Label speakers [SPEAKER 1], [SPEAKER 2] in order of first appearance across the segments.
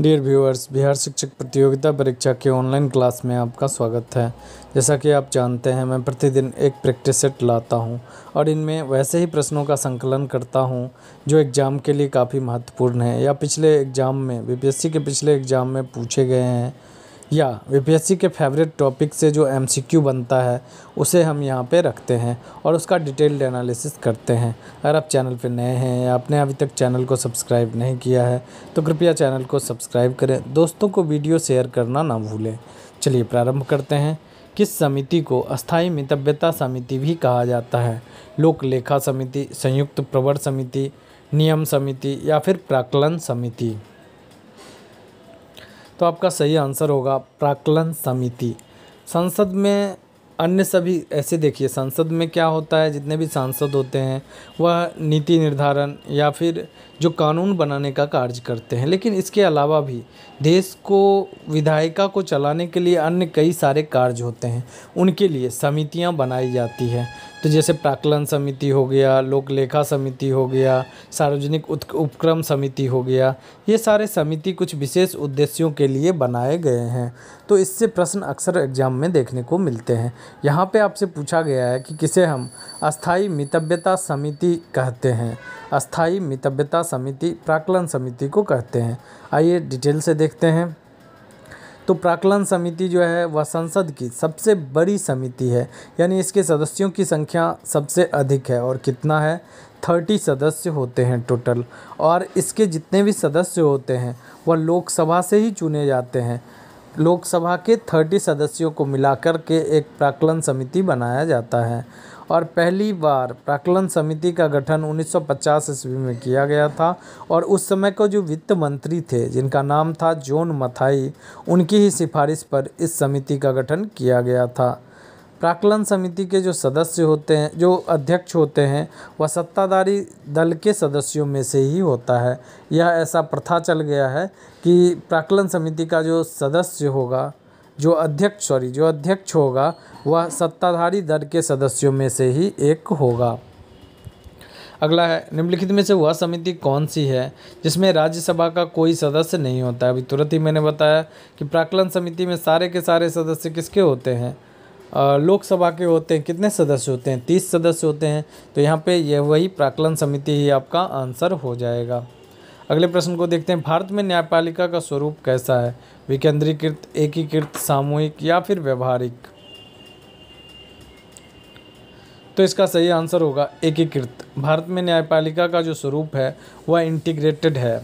[SPEAKER 1] dear viewers Bihar शिक्षक प्रतियोगिता परीक्षा के ऑनलाइन क्लास में आपका स्वागत है जैसा कि आप जानते हैं मैं प्रतिदिन एक प्रैक्टिस सेट लाता हूं और इनमें वैसे ही प्रश्नों का संकलन करता हूं जो एग्ज़ाम के लिए काफ़ी महत्वपूर्ण है या पिछले एग्ज़ाम में बीपीएससी के पिछले एग्ज़ाम में पूछे गए हैं या यूपीएससी के फेवरेट टॉपिक से जो एमसीक्यू बनता है उसे हम यहाँ पे रखते हैं और उसका डिटेल्ड एनालिसिस करते हैं अगर आप चैनल पे नए हैं या आपने अभी तक चैनल को सब्सक्राइब नहीं किया है तो कृपया चैनल को सब्सक्राइब करें दोस्तों को वीडियो शेयर करना ना भूलें चलिए प्रारंभ करते हैं किस समिति को अस्थाई मितव्यता समिति भी कहा जाता है लोक लेखा समिति संयुक्त प्रवर समिति नियम समिति या फिर प्राकलन समिति तो आपका सही आंसर होगा प्राकलन समिति संसद में अन्य सभी ऐसे देखिए संसद में क्या होता है जितने भी सांसद होते हैं वह नीति निर्धारण या फिर जो कानून बनाने का कार्य करते हैं लेकिन इसके अलावा भी देश को विधायिका को चलाने के लिए अन्य कई सारे कार्य होते हैं उनके लिए समितियां बनाई जाती है तो जैसे प्राकलन समिति हो गया लोक लेखा समिति हो गया सार्वजनिक उपक्रम समिति हो गया ये सारे समिति कुछ विशेष उद्देश्यों के लिए बनाए गए हैं तो इससे प्रश्न अक्सर एग्जाम में देखने को मिलते हैं यहाँ पे आपसे पूछा गया है कि किसे हम अस्थाई मितव्यता समिति कहते हैं अस्थाई मितव्यता समिति प्राकलन समिति को कहते हैं आइए डिटेल से देखते हैं तो प्राकलन समिति जो है वह संसद की सबसे बड़ी समिति है यानी इसके सदस्यों की संख्या सबसे अधिक है और कितना है थर्टी सदस्य होते हैं टोटल और इसके जितने भी सदस्य होते हैं वह लोकसभा से ही चुने जाते हैं लोकसभा के थर्टी सदस्यों को मिलाकर के एक प्राकलन समिति बनाया जाता है और पहली बार प्रकलन समिति का गठन 1950 ईस्वी में किया गया था और उस समय को जो वित्त मंत्री थे जिनका नाम था जॉन मथाई उनकी ही सिफारिश पर इस समिति का गठन किया गया था प्राकलन समिति के जो सदस्य होते हैं जो अध्यक्ष होते हैं वह सत्ताधारी दल के सदस्यों में से ही होता है यह ऐसा प्रथा चल गया है कि प्राकलन समिति का जो सदस्य होगा जो अध्यक्ष सॉरी जो अध्यक्ष होगा वह सत्ताधारी दल के सदस्यों में से ही एक होगा अगला है निम्नलिखित में से वह समिति कौन सी है जिसमें राज्यसभा का कोई सदस्य नहीं होता अभी तुरंत ही मैंने बताया कि प्राकलन समिति में सारे के सारे सदस्य किसके होते हैं लोकसभा के होते हैं कितने सदस्य होते हैं तीस सदस्य होते हैं तो यहाँ पे यह वही प्राकलन समिति ही आपका आंसर हो जाएगा अगले प्रश्न को देखते हैं भारत में न्यायपालिका का स्वरूप कैसा है विकेंद्रीकृत एकीकृत सामूहिक या फिर व्यवहारिक तो इसका सही आंसर होगा एकीकृत भारत में न्यायपालिका का जो स्वरूप है वह इंटीग्रेटेड है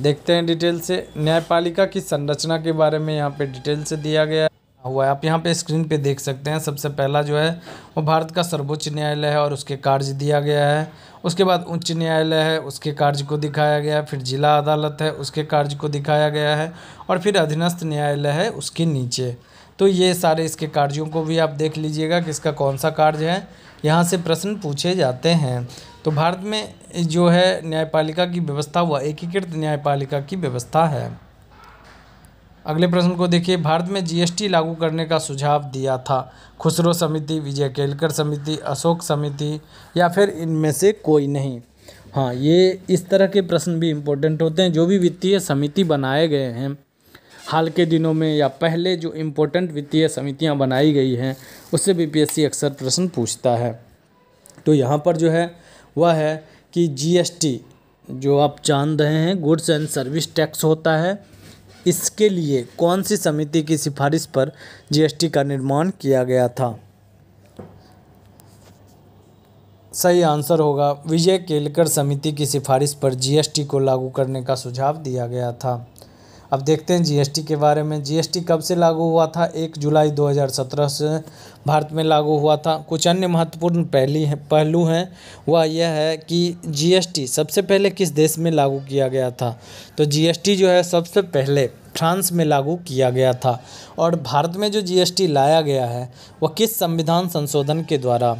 [SPEAKER 1] देखते हैं डिटेल से न्यायपालिका की संरचना के बारे में यहाँ पे डिटेल से दिया गया हुआ है आप यहाँ पे स्क्रीन पे देख सकते हैं सबसे पहला जो है वो भारत का सर्वोच्च न्यायालय है और उसके कार्य दिया गया है उसके बाद उच्च न्यायालय है उसके कार्य को दिखाया गया है फिर जिला अदालत है उसके कार्य को दिखाया गया है और फिर अधीनस्थ न्यायालय है उसके नीचे तो ये सारे इसके कार्यों को भी आप देख लीजिएगा कि इसका कौन सा कार्य है यहाँ से प्रश्न पूछे जाते हैं तो भारत में जो है न्यायपालिका की व्यवस्था हुआ एकीकृत न्यायपालिका की व्यवस्था है अगले प्रश्न को देखिए भारत में जीएसटी लागू करने का सुझाव दिया था खुसरो समिति विजय केलकर समिति अशोक समिति या फिर इनमें से कोई नहीं हाँ ये इस तरह के प्रश्न भी इम्पोर्टेंट होते हैं जो भी वित्तीय समिति बनाए गए हैं हाल के दिनों में या पहले जो इम्पोर्टेंट वित्तीय समितियाँ बनाई गई हैं उससे बीपीएससी अक्सर प्रश्न पूछता है तो यहाँ पर जो है वह है कि जीएसटी जो आप जान रहे हैं गुड्स एंड सर्विस टैक्स होता है इसके लिए कौन सी समिति की सिफारिश पर जीएसटी का निर्माण किया गया था सही आंसर होगा विजय केलकर समिति की सिफारिश पर जीएसटी को लागू करने का सुझाव दिया गया था अब देखते हैं जीएसटी के बारे में जीएसटी कब से लागू हुआ था एक जुलाई 2017 से भारत में लागू हुआ था कुछ अन्य महत्वपूर्ण पहली है पहलू हैं वह यह है कि जीएसटी सबसे पहले किस देश में लागू किया गया था तो जीएसटी जो है सबसे पहले फ्रांस में लागू किया गया था और भारत में जो जी लाया गया है वह किस संविधान संशोधन के द्वारा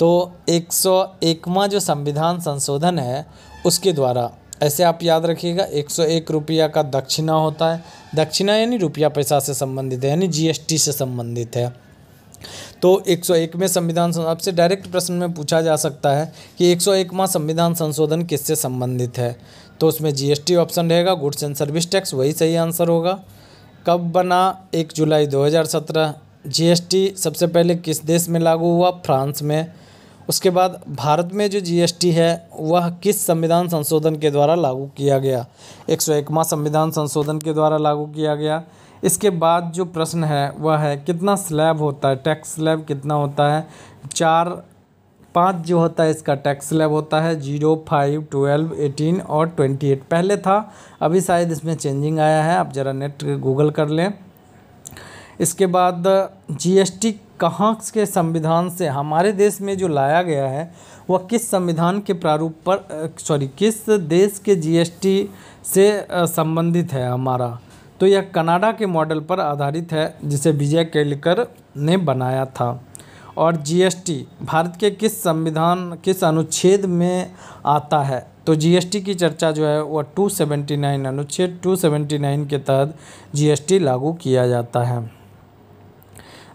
[SPEAKER 1] तो एक सौ जो संविधान संशोधन है उसके द्वारा ऐसे आप याद रखिएगा एक सौ एक रुपया का दक्षिणा होता है दक्षिणा यानी रुपया पैसा से संबंधित है यानी जीएसटी से संबंधित है तो 101 में संविधान आपसे डायरेक्ट प्रश्न में पूछा जा सकता है कि 101 माह संविधान संशोधन किससे संबंधित है तो उसमें जीएसटी ऑप्शन रहेगा गुड्स एंड सर्विस टैक्स वही सही आंसर होगा कब बना एक जुलाई 2017 जीएसटी सबसे पहले किस देश में लागू हुआ फ्रांस में उसके बाद भारत में जो जीएसटी है वह किस संविधान संशोधन के द्वारा लागू किया गया एक सौ एकमा संविधान संशोधन के द्वारा लागू किया गया इसके बाद जो प्रश्न है वह है कितना स्लैब होता है टैक्स स्लैब कितना होता है चार पाँच जो होता है इसका टैक्स स्लैब होता है जीरो फाइव ट्वेल्व एटीन और ट्वेंटी एट पहले था अभी शायद इसमें चेंजिंग आया है आप ज़रा नेट गूगल कर लें इसके बाद जीएसटी कहाँ के संविधान से हमारे देश में जो लाया गया है वह किस संविधान के प्रारूप पर सॉरी किस देश के जीएसटी से संबंधित है हमारा तो यह कनाडा के मॉडल पर आधारित है जिसे विजय केलकर ने बनाया था और जीएसटी भारत के किस संविधान किस अनुच्छेद में आता है तो जीएसटी की चर्चा जो है वह 279 अनुच्छेद 279 के तहत जीएसटी लागू किया जाता है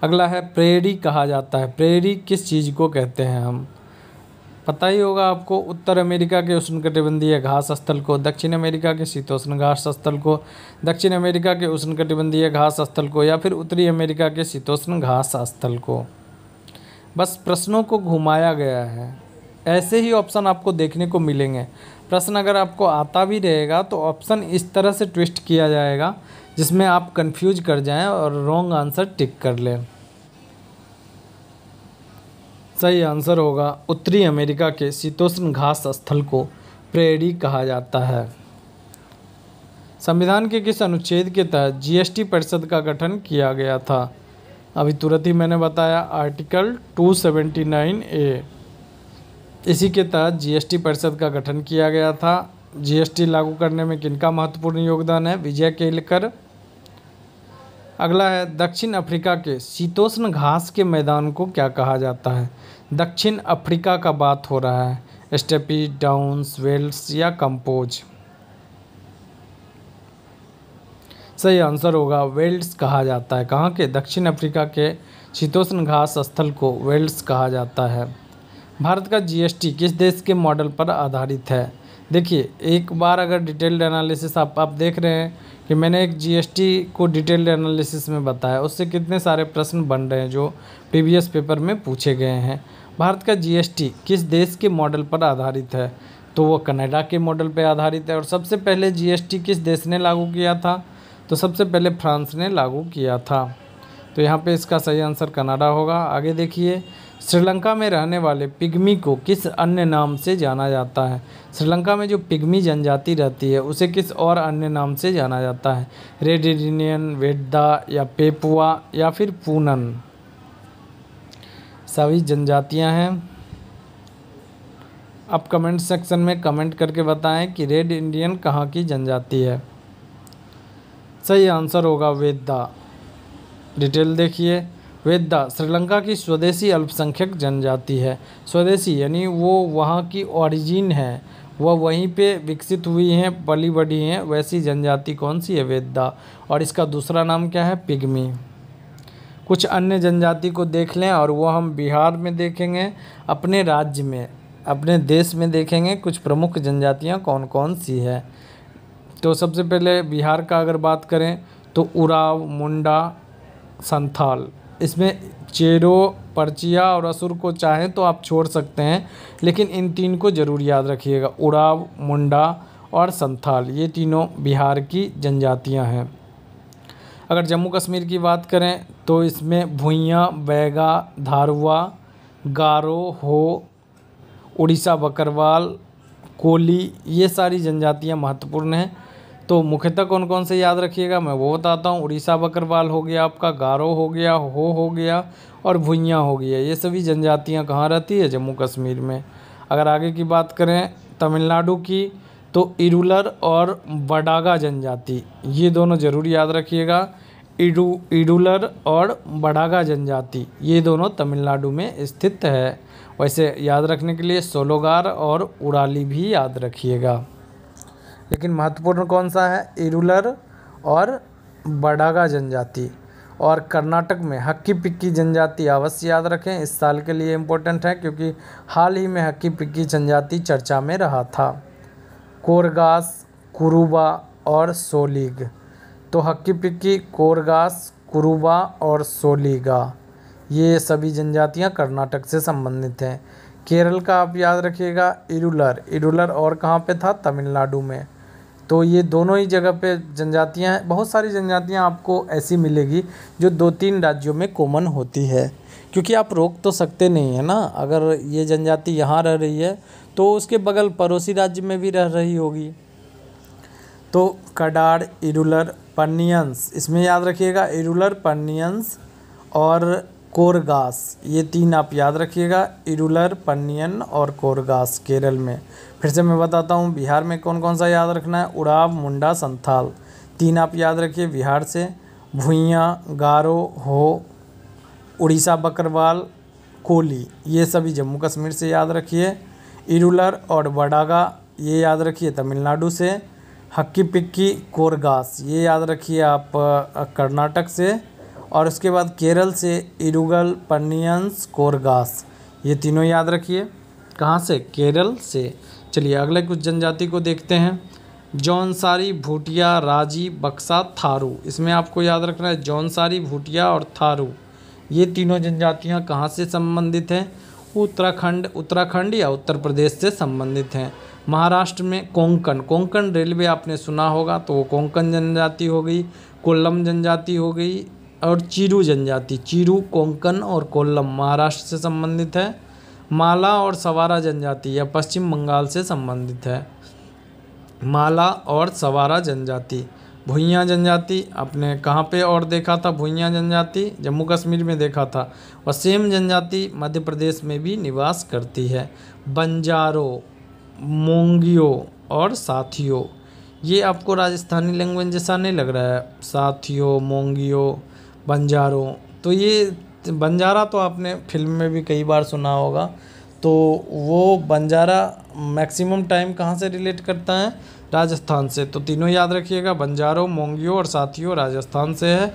[SPEAKER 1] अगला है प्रेरी कहा जाता है प्रेरी किस चीज़ को कहते हैं हम पता ही होगा आपको उत्तर अमेरिका के उष्णकटिबंधीय घास स्थल को दक्षिण अमेरिका के शीतोष्ण घास स्थल को दक्षिण अमेरिका के उष्णकटिबंधीय घास स्थल को या फिर उत्तरी अमेरिका के शीतोष्ण घास स्थल को बस प्रश्नों को घुमाया गया है ऐसे ही ऑप्शन आपको देखने को मिलेंगे प्रश्न अगर आपको आता भी रहेगा तो ऑप्शन इस तरह से ट्विस्ट किया जाएगा जिसमें आप कंफ्यूज कर जाएं और रॉन्ग आंसर टिक कर लें सही आंसर होगा उत्तरी अमेरिका के शीतोष्ण घास स्थल को प्रेरी कहा जाता है संविधान के किस अनुच्छेद के तहत जीएसटी परिषद का गठन किया गया था अभी तुरंत ही मैंने बताया आर्टिकल 279 ए इसी के तहत जीएसटी परिषद का गठन किया गया था जीएसटी लागू करने में किनका महत्वपूर्ण योगदान है विजय केलकर अगला है दक्षिण अफ्रीका के शीतोष्ण घास के मैदान को क्या कहा जाता है दक्षिण अफ्रीका का बात हो रहा है स्टेपी डाउन वेल्स या कंपोज सही आंसर होगा वेल्ड्स कहा जाता है कहाँ के दक्षिण अफ्रीका के शीतोष्ण घास स्थल को वेल्ड्स कहा जाता है भारत का जीएसटी किस देश के मॉडल पर आधारित है देखिए एक बार अगर डिटेल्ड एनालिसिस आप आप देख रहे हैं कि मैंने एक जीएसटी को डिटेल्ड एनालिसिस में बताया उससे कितने सारे प्रश्न बन रहे हैं जो प्रीवियस पेपर में पूछे गए हैं भारत का जीएसटी किस देश के मॉडल पर आधारित है तो वो कनाडा के मॉडल पर आधारित है और सबसे पहले जीएसटी किस देश ने लागू किया था तो सबसे पहले फ्रांस ने लागू किया था तो यहाँ पे इसका सही आंसर कनाडा होगा आगे देखिए श्रीलंका में रहने वाले पिग्मी को किस अन्य नाम से जाना जाता है श्रीलंका में जो पिग्मी जनजाति रहती है उसे किस और अन्य नाम से जाना जाता है रेडिनियन वेड्डा या पेपुआ या फिर पूनन सभी जनजातियाँ हैं आप कमेंट सेक्शन में कमेंट करके बताएं कि रेड इंडियन कहाँ की जनजाति है सही आंसर होगा वेद्दा डिटेल देखिए वेद्दा श्रीलंका की स्वदेशी अल्पसंख्यक जनजाति है स्वदेशी यानी वो वहाँ की ओरिजिन है वह वहीं पे विकसित हुई हैं पली बढ़ी हैं वैसी जनजाति कौन सी है वेद्दा और इसका दूसरा नाम क्या है पिग्मी कुछ अन्य जनजाति को देख लें और वो हम बिहार में देखेंगे अपने राज्य में अपने देश में देखेंगे कुछ प्रमुख जनजातियाँ कौन कौन सी है तो सबसे पहले बिहार का अगर बात करें तो उराव मुंडा संथाल इसमें चेरो परचिया और असुर को चाहें तो आप छोड़ सकते हैं लेकिन इन तीन को ज़रूर याद रखिएगा उड़ाव मुंडा और संथाल ये तीनों बिहार की जनजातियां हैं अगर जम्मू कश्मीर की बात करें तो इसमें भूया बैगा धारुआ गारो हो उड़ीसा बकरवाल कोली ये सारी जनजातियाँ महत्वपूर्ण हैं तो मुख्यतः कौन कौन से याद रखिएगा मैं वो बताता हूँ उड़ीसा बकरवाल हो गया आपका गारो हो गया हो हो गया और भुइयाँ हो गया ये सभी जनजातियाँ कहाँ रहती है जम्मू कश्मीर में अगर आगे की बात करें तमिलनाडु की तो इरुलर और बडागा जनजाति ये दोनों ज़रूर याद रखिएगा इडू इडुलर और बडागा जनजाति ये दोनों तमिलनाडु में स्थित है वैसे याद रखने के लिए सोलोगार और उड़ाली भी याद रखिएगा लेकिन महत्वपूर्ण कौन सा है इरुलर और बडागा जनजाति और कर्नाटक में हक्की पिक्की जनजाति अवश्य याद रखें इस साल के लिए इम्पोर्टेंट है क्योंकि हाल ही में हक्की पिक्की जनजाति चर्चा में रहा था कोरगास कुरुबा और सोलीग तो हक्की पिक्की कोरगास कुरुबा और सोलीगा ये सभी जनजातियाँ कर्नाटक से संबंधित हैं केरल का आप याद रखिएगा इरुलर इरुलर और कहाँ पे था तमिलनाडु में तो ये दोनों ही जगह पे जनजातियाँ बहुत सारी जनजातियाँ आपको ऐसी मिलेगी जो दो तीन राज्यों में कॉमन होती है क्योंकि आप रोक तो सकते नहीं है ना अगर ये जनजाति यहाँ रह रही है तो उसके बगल पड़ोसी राज्य में भी रह रही होगी तो कडार इरुलर पन्नियंस इसमें याद रखिएगा इरुलर पन्नियंस और कोरगास ये तीन आप याद रखिएगा इरुलर पन्नियन और कोरगास केरल में फिर से मैं बताता हूँ बिहार में कौन कौन सा याद रखना है उड़ाव मुंडा संथाल तीन आप याद रखिए बिहार से भूया गारो हो उड़ीसा बकरवाल कोली ये सभी जम्मू कश्मीर से याद रखिए इरुलर और बडागा ये याद रखिए तमिलनाडु से हक्की पिक्की कोरगास ये याद रखिए आप कर्नाटक से और उसके बाद केरल से इरुगल पन्नियंस कोरगास ये तीनों याद रखिए कहाँ से केरल से चलिए अगले कुछ जनजाति को देखते हैं जौनसारी भूटिया राजी बक्सा थारू इसमें आपको याद रखना है जौनसारी भूटिया और थारू ये तीनों जनजातियाँ कहाँ से संबंधित हैं उत्तराखंड उत्तराखंड या उत्तर प्रदेश से संबंधित हैं महाराष्ट्र में कोंकण कोंकण रेलवे आपने सुना होगा तो वो कोंकण जनजाति हो गई कोल्लम जनजाति हो गई और चीरू जनजाति चीरू कोंकण और कोल्लम महाराष्ट्र से संबंधित है माला और सवारा जनजाति यह पश्चिम बंगाल से संबंधित है माला और सवारा जनजाति भुइया जनजाति आपने कहाँ पे और देखा था भुइया जनजाति जम्मू कश्मीर में देखा था और सेम जनजाति मध्य प्रदेश में भी निवास करती है बंजारो मोंगियो और साथियों ये आपको राजस्थानी लैंग्वेज जैसा नहीं लग रहा है साथियों मोंगियो बंजारो तो ये बंजारा तो आपने फ़िल्म में भी कई बार सुना होगा तो वो बंजारा मैक्सिमम टाइम कहाँ से रिलेट करता है राजस्थान से तो तीनों याद रखिएगा बंजारों मोंगियों और साथियों राजस्थान से है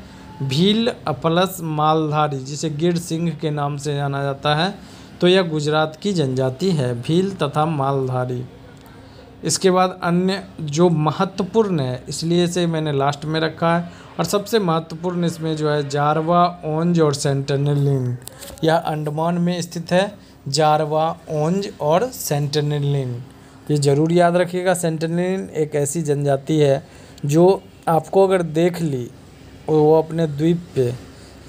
[SPEAKER 1] भील प्लस मालधारी जिसे गिर सिंह के नाम से जाना जाता है तो यह गुजरात की जनजाति है भील तथा मालधारी इसके बाद अन्य जो महत्वपूर्ण है इसलिए से मैंने लास्ट में रखा है और सबसे महत्वपूर्ण इसमें जो है जारवा ओंज और सेंटनलिन यह अंडमान में स्थित है जारवा ओंज और सेंटनलिन ये ज़रूर याद रखिएगा सेंटनलिन एक ऐसी जनजाति है जो आपको अगर देख ली वो अपने द्वीप पे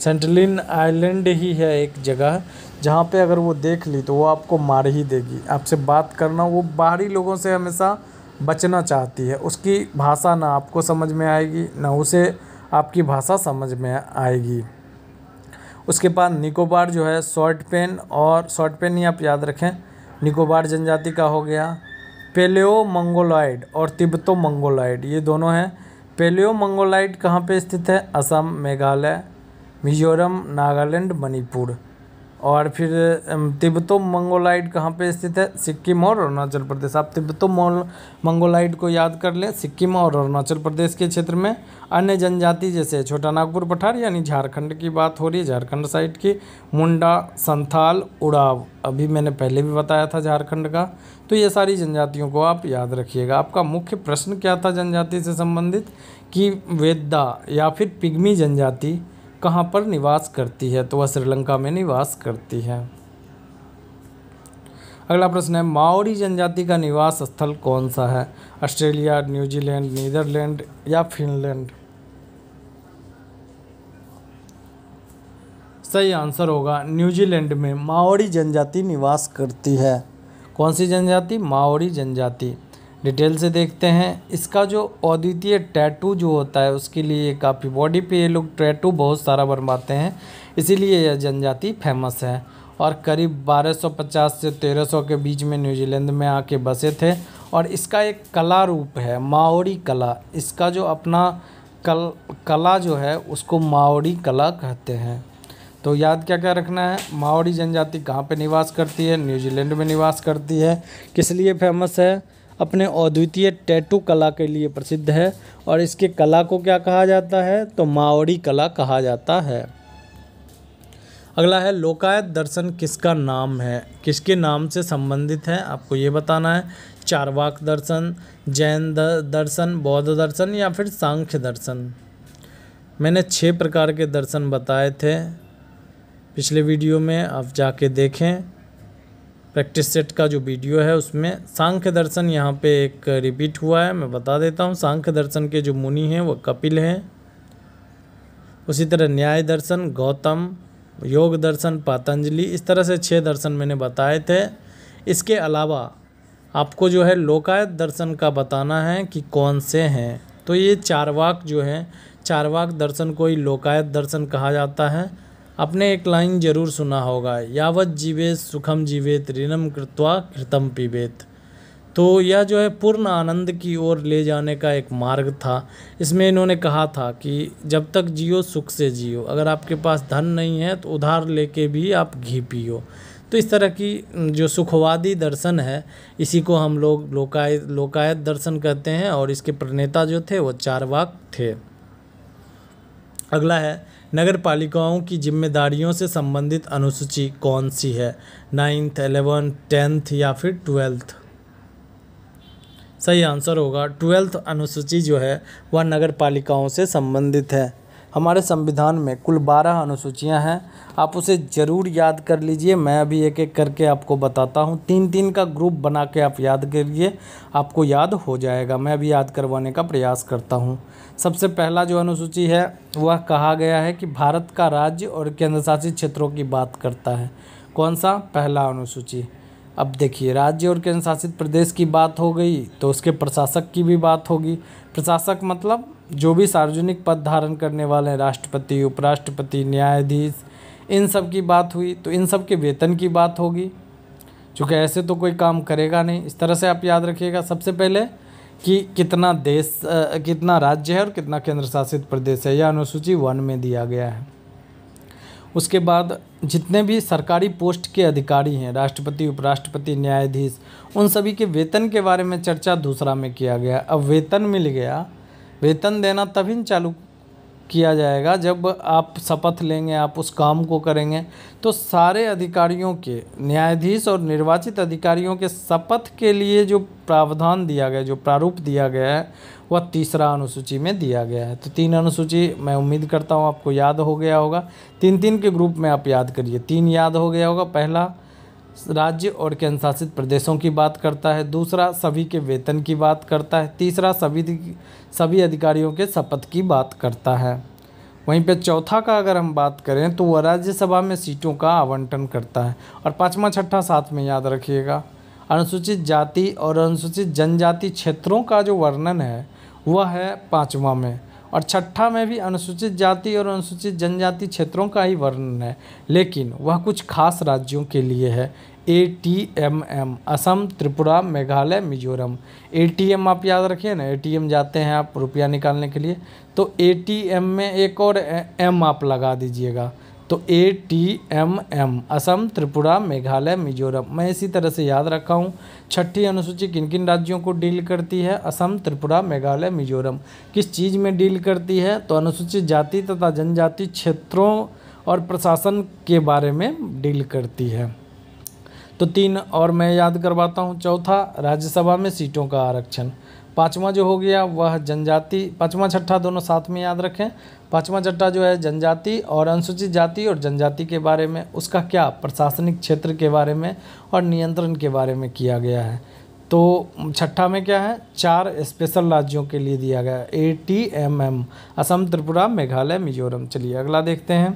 [SPEAKER 1] सेंटलिन आइलैंड ही है एक जगह जहाँ पे अगर वो देख ली तो वो आपको मार ही देगी आपसे बात करना वो बाहरी लोगों से हमेशा बचना चाहती है उसकी भाषा ना आपको समझ में आएगी ना उसे आपकी भाषा समझ में आएगी उसके बाद निकोबार जो है शॉर्ट पेन और शॉर्ट पेन ही आप याद रखें निकोबार जनजाति का हो गया पेलेओ मंगोलाइड और तिब्बतो मंगोलाइड ये दोनों हैं पेलेओ मंगोलाइड कहाँ पे स्थित है असम मेघालय मिजोरम नागालैंड मणिपुर और फिर तिब्बतो मंगोलाइड कहाँ पे स्थित है सिक्किम और अरुणाचल प्रदेश आप तिब्बतो मंगोलाइड को याद कर लें सिक्किम और अरुणाचल प्रदेश के क्षेत्र में अन्य जनजाति जैसे छोटा नागपुर पठार यानी झारखंड की बात हो रही है झारखंड साइड की मुंडा संथाल उड़ाव अभी मैंने पहले भी बताया था झारखंड का तो ये सारी जनजातियों को आप याद रखिएगा आपका मुख्य प्रश्न क्या था जनजाति से संबंधित कि वेद्दा या फिर पिग्मी जनजाति कहाँ पर निवास करती है तो वह श्रीलंका में निवास करती है अगला प्रश्न है माओरी जनजाति का निवास स्थल कौन सा है ऑस्ट्रेलिया न्यूजीलैंड नीदरलैंड या फिनलैंड सही आंसर होगा न्यूजीलैंड में माओरी जनजाति निवास करती है कौन सी जनजाति माओरी जनजाति डिटेल से देखते हैं इसका जो अद्वितीय टैटू जो होता है उसके लिए काफ़ी बॉडी पे ये लोग टैटू बहुत सारा बनवाते हैं इसीलिए यह जनजाति फेमस है और करीब 1250 से 1300 के बीच में न्यूजीलैंड में आके बसे थे और इसका एक कला रूप है माओरी कला इसका जो अपना कल कला जो है उसको माओरी कला कहते हैं तो याद क्या क्या रखना है माओरी जनजाति कहाँ पे निवास करती है न्यूजीलैंड में निवास करती है किस लिए फेमस है अपने अद्वितीय टैटू कला के लिए प्रसिद्ध है और इसके कला को क्या कहा जाता है तो माओरी कला कहा जाता है अगला है लोकायत दर्शन किसका नाम है किसके नाम से संबंधित है आपको ये बताना है चारवाक दर्शन जैन दर्शन बौद्ध दर्शन या फिर सांख्य दर्शन मैंने छः प्रकार के दर्शन बताए थे पिछले वीडियो में आप जाके देखें प्रैक्टिस सेट का जो वीडियो है उसमें सांख्य दर्शन यहाँ पे एक रिपीट हुआ है मैं बता देता हूँ सांख्य दर्शन के जो मुनि हैं वो कपिल हैं उसी तरह न्याय दर्शन गौतम योग दर्शन पतंजलि इस तरह से छः दर्शन मैंने बताए थे इसके अलावा आपको जो है लोकायत दर्शन का बताना है कि कौन से हैं तो ये चारवाक जो है चारवाक दर्शन को ही लोकायत दर्शन कहा जाता है आपने एक लाइन जरूर सुना होगा यावत जीवे सुखम जीवेत ऋणम कृत्वा कृतम पीबेत तो यह जो है पूर्ण आनंद की ओर ले जाने का एक मार्ग था इसमें इन्होंने कहा था कि जब तक जियो सुख से जियो अगर आपके पास धन नहीं है तो उधार लेके भी आप घी पियो तो इस तरह की जो सुखवादी दर्शन है इसी को हम लोग लोकायत लोकायत दर्शन कहते हैं और इसके प्रणेता जो थे वो चारवाक थे अगला है नगर पालिकाओं की जिम्मेदारियों से संबंधित अनुसूची कौन सी है नाइन्थ एलेवंथ टेंथ या फिर ट्वेल्थ सही आंसर होगा ट्वेल्थ अनुसूची जो है वह नगर पालिकाओं से संबंधित है हमारे संविधान में कुल बारह अनुसूचियां हैं आप उसे ज़रूर याद कर लीजिए मैं अभी एक एक करके आपको बताता हूँ तीन तीन का ग्रुप बना के आप याद करिए आपको याद हो जाएगा मैं अभी याद करवाने का प्रयास करता हूँ सबसे पहला जो अनुसूची है वह कहा गया है कि भारत का राज्य और केंद्रशासित क्षेत्रों की बात करता है कौन सा पहला अनुसूची अब देखिए राज्य और केंद्र शासित प्रदेश की बात हो गई तो उसके प्रशासक की भी बात होगी प्रशासक मतलब जो भी सार्वजनिक पद धारण करने वाले हैं राष्ट्रपति उपराष्ट्रपति न्यायाधीश इन सब की बात हुई तो इन सब के वेतन की बात होगी चूँकि ऐसे तो कोई काम करेगा नहीं इस तरह से आप याद रखिएगा सबसे पहले कि कितना देश कितना राज्य है और कितना केंद्र शासित प्रदेश है यह अनुसूची वन में दिया गया है उसके बाद जितने भी सरकारी पोस्ट के अधिकारी हैं राष्ट्रपति उपराष्ट्रपति न्यायाधीश उन सभी के वेतन के बारे में चर्चा दूसरा में किया गया अब वेतन मिल गया वेतन देना तभी चालू किया जाएगा जब आप शपथ लेंगे आप उस काम को करेंगे तो सारे अधिकारियों के न्यायाधीश और निर्वाचित अधिकारियों के शपथ के लिए जो प्रावधान दिया गया जो प्रारूप दिया गया है वह तीसरा अनुसूची में दिया गया है तो तीन अनुसूची मैं उम्मीद करता हूँ आपको याद हो गया होगा तीन तीन के ग्रुप में आप याद करिए तीन याद हो गया होगा पहला राज्य और केंद्रशासित प्रदेशों की बात करता है दूसरा सभी के वेतन की बात करता है तीसरा सभी सभी अधिकारियों के शपथ की बात करता है वहीं पे चौथा का अगर हम बात करें तो वह राज्यसभा में सीटों का आवंटन करता है और पाँचवा छठा साथ में याद रखिएगा अनुसूचित जाति और अनुसूचित जनजाति क्षेत्रों का जो वर्णन है वह है पाँचवा में और छठा में भी अनुसूचित जाति और अनुसूचित जनजाति क्षेत्रों का ही वर्णन है लेकिन वह कुछ खास राज्यों के लिए है A T M M Assam Tripura Meghalaya Mizoram A T M आप याद रखिए ना ए टी एम जाते हैं आप रुपया निकालने के लिए तो ए टी एम में एक और एम आप लगा दीजिएगा तो A T M M Assam Tripura Meghalaya Mizoram मैं इसी तरह से याद रखा हूँ छठी अनुसूची किन किन राज्यों को डील करती है असम त्रिपुरा मेघालय मिजोरम किस चीज़ में डील करती है तो अनुसूचित जाति तथा जनजाति क्षेत्रों और प्रशासन के बारे में डील करती है तो तीन और मैं याद करवाता हूँ चौथा राज्यसभा में सीटों का आरक्षण पाँचवा जो हो गया वह जनजाति पाँचवा छठा दोनों साथ में याद रखें पाँचवा चट्टा जो है जनजाति और अनुसूचित जाति और जनजाति के बारे में उसका क्या प्रशासनिक क्षेत्र के बारे में और नियंत्रण के बारे में किया गया है तो छठा में क्या है चार स्पेशल राज्यों के लिए दिया गया A T M M Assam Tripura Meghalaya Mizoram चलिए अगला देखते हैं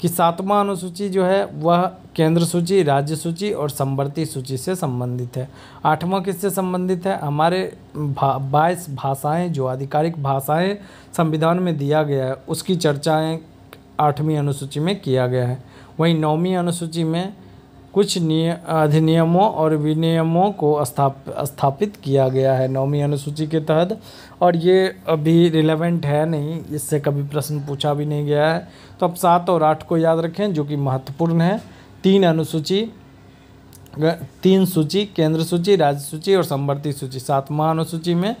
[SPEAKER 1] कि सातवां अनुसूची जो है वह केंद्र सूची राज्य सूची और संवर्ती सूची से संबंधित है आठवां किससे संबंधित है हमारे भा, बाईस भाषाएं जो आधिकारिक भाषाएं संविधान में दिया गया है उसकी चर्चाएं आठवीं अनुसूची में किया गया है वहीं नौवीं अनुसूची में कुछ निय अधिनियमों और विनियमों को स्थाप स्थापित किया गया है नौवीं अनुसूची के तहत और ये अभी रिलेवेंट है नहीं इससे कभी प्रश्न पूछा भी नहीं गया है तो अब सात और आठ को याद रखें जो कि महत्वपूर्ण है तीन अनुसूची तीन सूची केंद्र सूची राज्य सूची और संवर्ती सूची सातवा अनुसूची में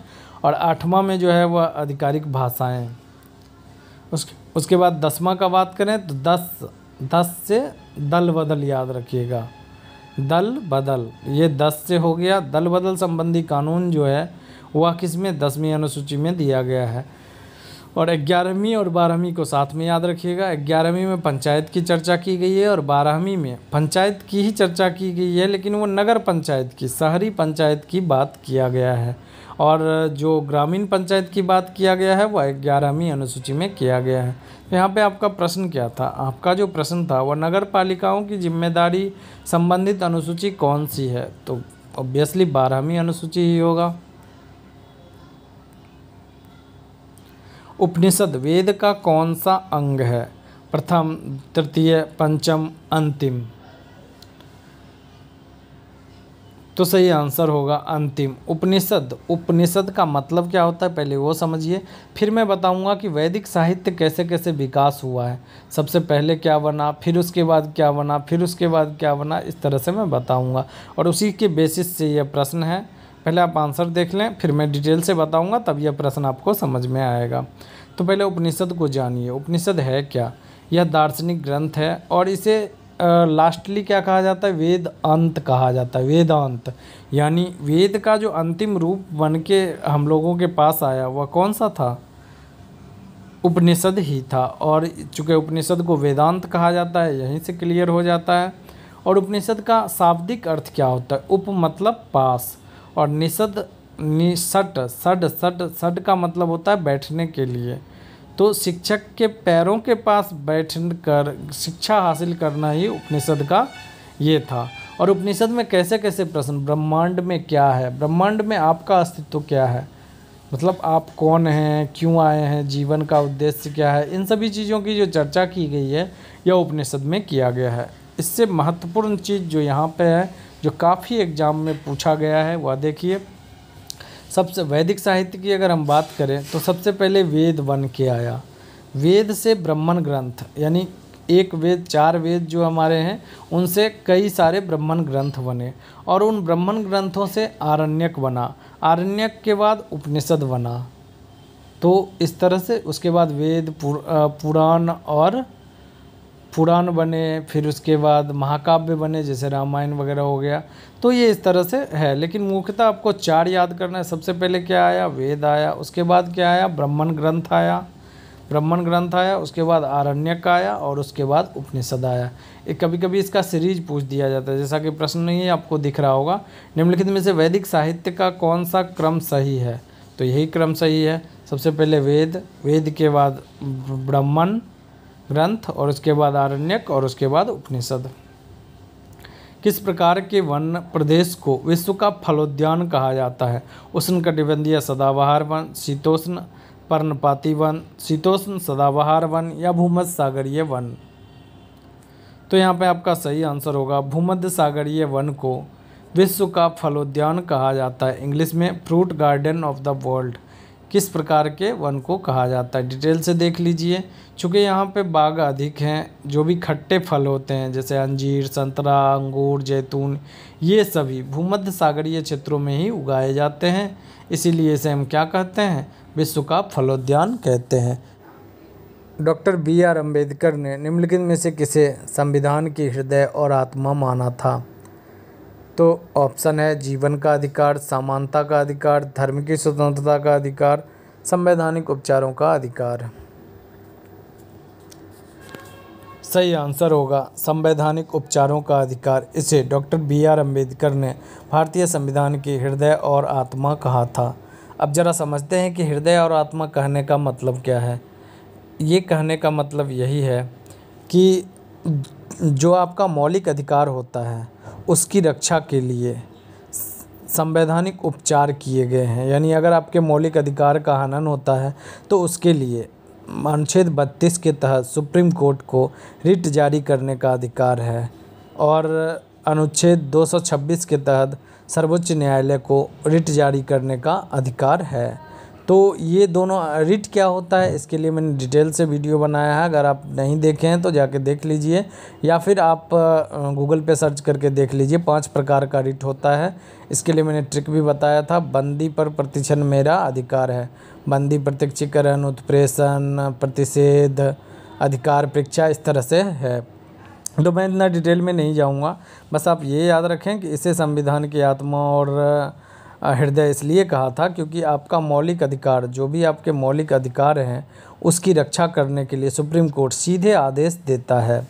[SPEAKER 1] और आठवां में जो है वह आधिकारिक भाषाएँ उसके उसके बाद दसवां का बात करें तो दस दस से दल बदल याद रखिएगा दल बदल ये दस से हो गया दल बदल संबंधी कानून जो है वह किस में दसवीं अनुसूची में दिया गया है और ग्यारहवीं और बारहवीं को साथ में याद रखिएगा ग्यारहवीं में पंचायत की चर्चा की गई है और बारहवीं में पंचायत की ही चर्चा की गई है लेकिन वो नगर पंचायत की शहरी पंचायत की बात किया गया है और जो ग्रामीण पंचायत की बात किया गया है वह ग्यारहवीं अनुसूची में किया गया है तो यहाँ पे आपका प्रश्न क्या था आपका जो प्रश्न था वह नगर पालिकाओं की जिम्मेदारी संबंधित अनुसूची कौन सी है तो ऑब्वियसली बारहवीं अनुसूची ही होगा उपनिषद वेद का कौन सा अंग है प्रथम तृतीय पंचम अंतिम तो सही आंसर होगा अंतिम उपनिषद उपनिषद का मतलब क्या होता है पहले वो समझिए फिर मैं बताऊंगा कि वैदिक साहित्य कैसे कैसे विकास हुआ है सबसे पहले क्या बना फिर उसके बाद क्या बना फिर उसके बाद क्या बना इस तरह से मैं बताऊंगा और उसी के बेसिस से यह प्रश्न है पहले आप आंसर देख लें फिर मैं डिटेल से बताऊंगा तब यह प्रश्न आपको समझ में आएगा तो पहले उपनिषद को जानिए उपनिषद है क्या यह दार्शनिक ग्रंथ है और इसे लास्टली क्या कहा जाता है वेद अंत कहा जाता है वेदांत यानी वेद का जो अंतिम रूप बन के हम लोगों के पास आया वह कौन सा था उपनिषद ही था और चूँकि उपनिषद को वेदांत कहा जाता है यहीं से क्लियर हो जाता है और उपनिषद का शाब्दिक अर्थ क्या होता है उप मतलब पास और निषद निषट सड सड सड का मतलब होता है बैठने के लिए तो शिक्षक के पैरों के पास बैठ कर शिक्षा हासिल करना ही उपनिषद का ये था और उपनिषद में कैसे कैसे प्रश्न ब्रह्मांड में क्या है ब्रह्मांड में आपका अस्तित्व क्या है मतलब आप कौन हैं क्यों आए हैं जीवन का उद्देश्य क्या है इन सभी चीज़ों की जो चर्चा की गई है यह उपनिषद में किया गया है इससे महत्वपूर्ण चीज़ जो यहाँ पे है जो काफ़ी एग्जाम में पूछा गया है वह देखिए सबसे वैदिक साहित्य की अगर हम बात करें तो सबसे पहले वेद बन के आया वेद से ब्राह्मण ग्रंथ यानी एक वेद चार वेद जो हमारे हैं उनसे कई सारे ब्राह्मण ग्रंथ बने और उन ब्राह्मण ग्रंथों से आरण्यक बना आरण्यक के बाद उपनिषद बना तो इस तरह से उसके बाद वेद पुराण और पुराण बने फिर उसके बाद महाकाव्य बने जैसे रामायण वगैरह हो गया तो ये इस तरह से है लेकिन मुख्यतः आपको चार याद करना है सबसे पहले क्या आया वेद आया उसके बाद क्या आया ब्राह्मण ग्रंथ आया ब्राह्मण ग्रंथ आया उसके बाद आरण्यक आया और उसके बाद उपनिषद आया एक कभी कभी इसका सीरीज पूछ दिया जाता है जैसा कि प्रश्न नहीं आपको दिख रहा होगा निम्नलिखित में से वैदिक साहित्य का कौन सा क्रम सही है तो यही क्रम सही है सबसे पहले वेद वेद के बाद ब्राह्मण ग्रंथ और उसके बाद आरण्यक और उसके बाद उपनिषद किस प्रकार के वन प्रदेश को विश्व का फलोद्यान कहा जाता है उष्ण कटिबंधीय सदाबहार वन शीतोष्ण पर्णपाती वन शीतोष्ण सदाबहार वन या भूमध्य सागरीय वन तो यहाँ पे आपका सही आंसर होगा भूमध्य सागरीय वन को विश्व का फलोद्यान कहा जाता है इंग्लिश में fruit garden of the world किस प्रकार के वन को कहा जाता है डिटेल से देख लीजिए चूँकि यहाँ पे बाग अधिक हैं जो भी खट्टे फल होते हैं जैसे अंजीर संतरा अंगूर जैतून ये सभी भूमध्य सागरीय क्षेत्रों में ही उगाए जाते हैं इसीलिए इसे हम क्या कहते हैं विश्व का फलोद्यान कहते हैं डॉक्टर बी आर अम्बेडकर ने निम्नलिखित में से किसे संविधान की हृदय और आत्मा माना था तो ऑप्शन है जीवन का अधिकार समानता का अधिकार धर्म की स्वतंत्रता का अधिकार संवैधानिक उपचारों का अधिकार सही आंसर होगा संवैधानिक उपचारों का अधिकार इसे डॉक्टर बी आर अम्बेडकर ने भारतीय संविधान के हृदय और आत्मा कहा था अब जरा समझते हैं कि हृदय और आत्मा कहने का मतलब क्या है ये कहने का मतलब यही है कि जो आपका मौलिक अधिकार होता है उसकी रक्षा के लिए संवैधानिक उपचार किए गए हैं यानी अगर आपके मौलिक अधिकार का हनन होता है तो उसके लिए अनुच्छेद बत्तीस के तहत सुप्रीम कोर्ट को रिट जारी करने का अधिकार है और अनुच्छेद 226 के तहत सर्वोच्च न्यायालय को रिट जारी करने का अधिकार है तो ये दोनों रिट क्या होता है इसके लिए मैंने डिटेल से वीडियो बनाया है अगर आप नहीं देखे हैं तो जाके देख लीजिए या फिर आप गूगल पे सर्च करके देख लीजिए पांच प्रकार का रिट होता है इसके लिए मैंने ट्रिक भी बताया था बंदी पर प्रतिक्षण मेरा अधिकार है बंदी प्रत्यक्षीकरण उत्प्रेषण प्रतिषेध अधिकार परीक्षा इस तरह से है तो मैं इतना डिटेल में नहीं जाऊँगा बस आप ये याद रखें कि इसे संविधान की आत्मा और हृदय इसलिए कहा था क्योंकि आपका मौलिक अधिकार जो भी आपके मौलिक अधिकार हैं उसकी रक्षा करने के लिए सुप्रीम कोर्ट सीधे आदेश देता है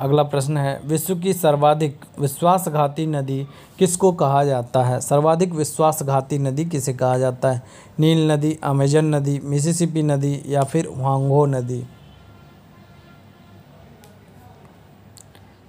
[SPEAKER 1] अगला प्रश्न है विश्व की सर्वाधिक विश्वासघाती नदी किसको कहा जाता है सर्वाधिक विश्वासघाती नदी किसे कहा जाता है नील नदी अमेजन नदी मिसिसिपी नदी या फिर वांगो नदी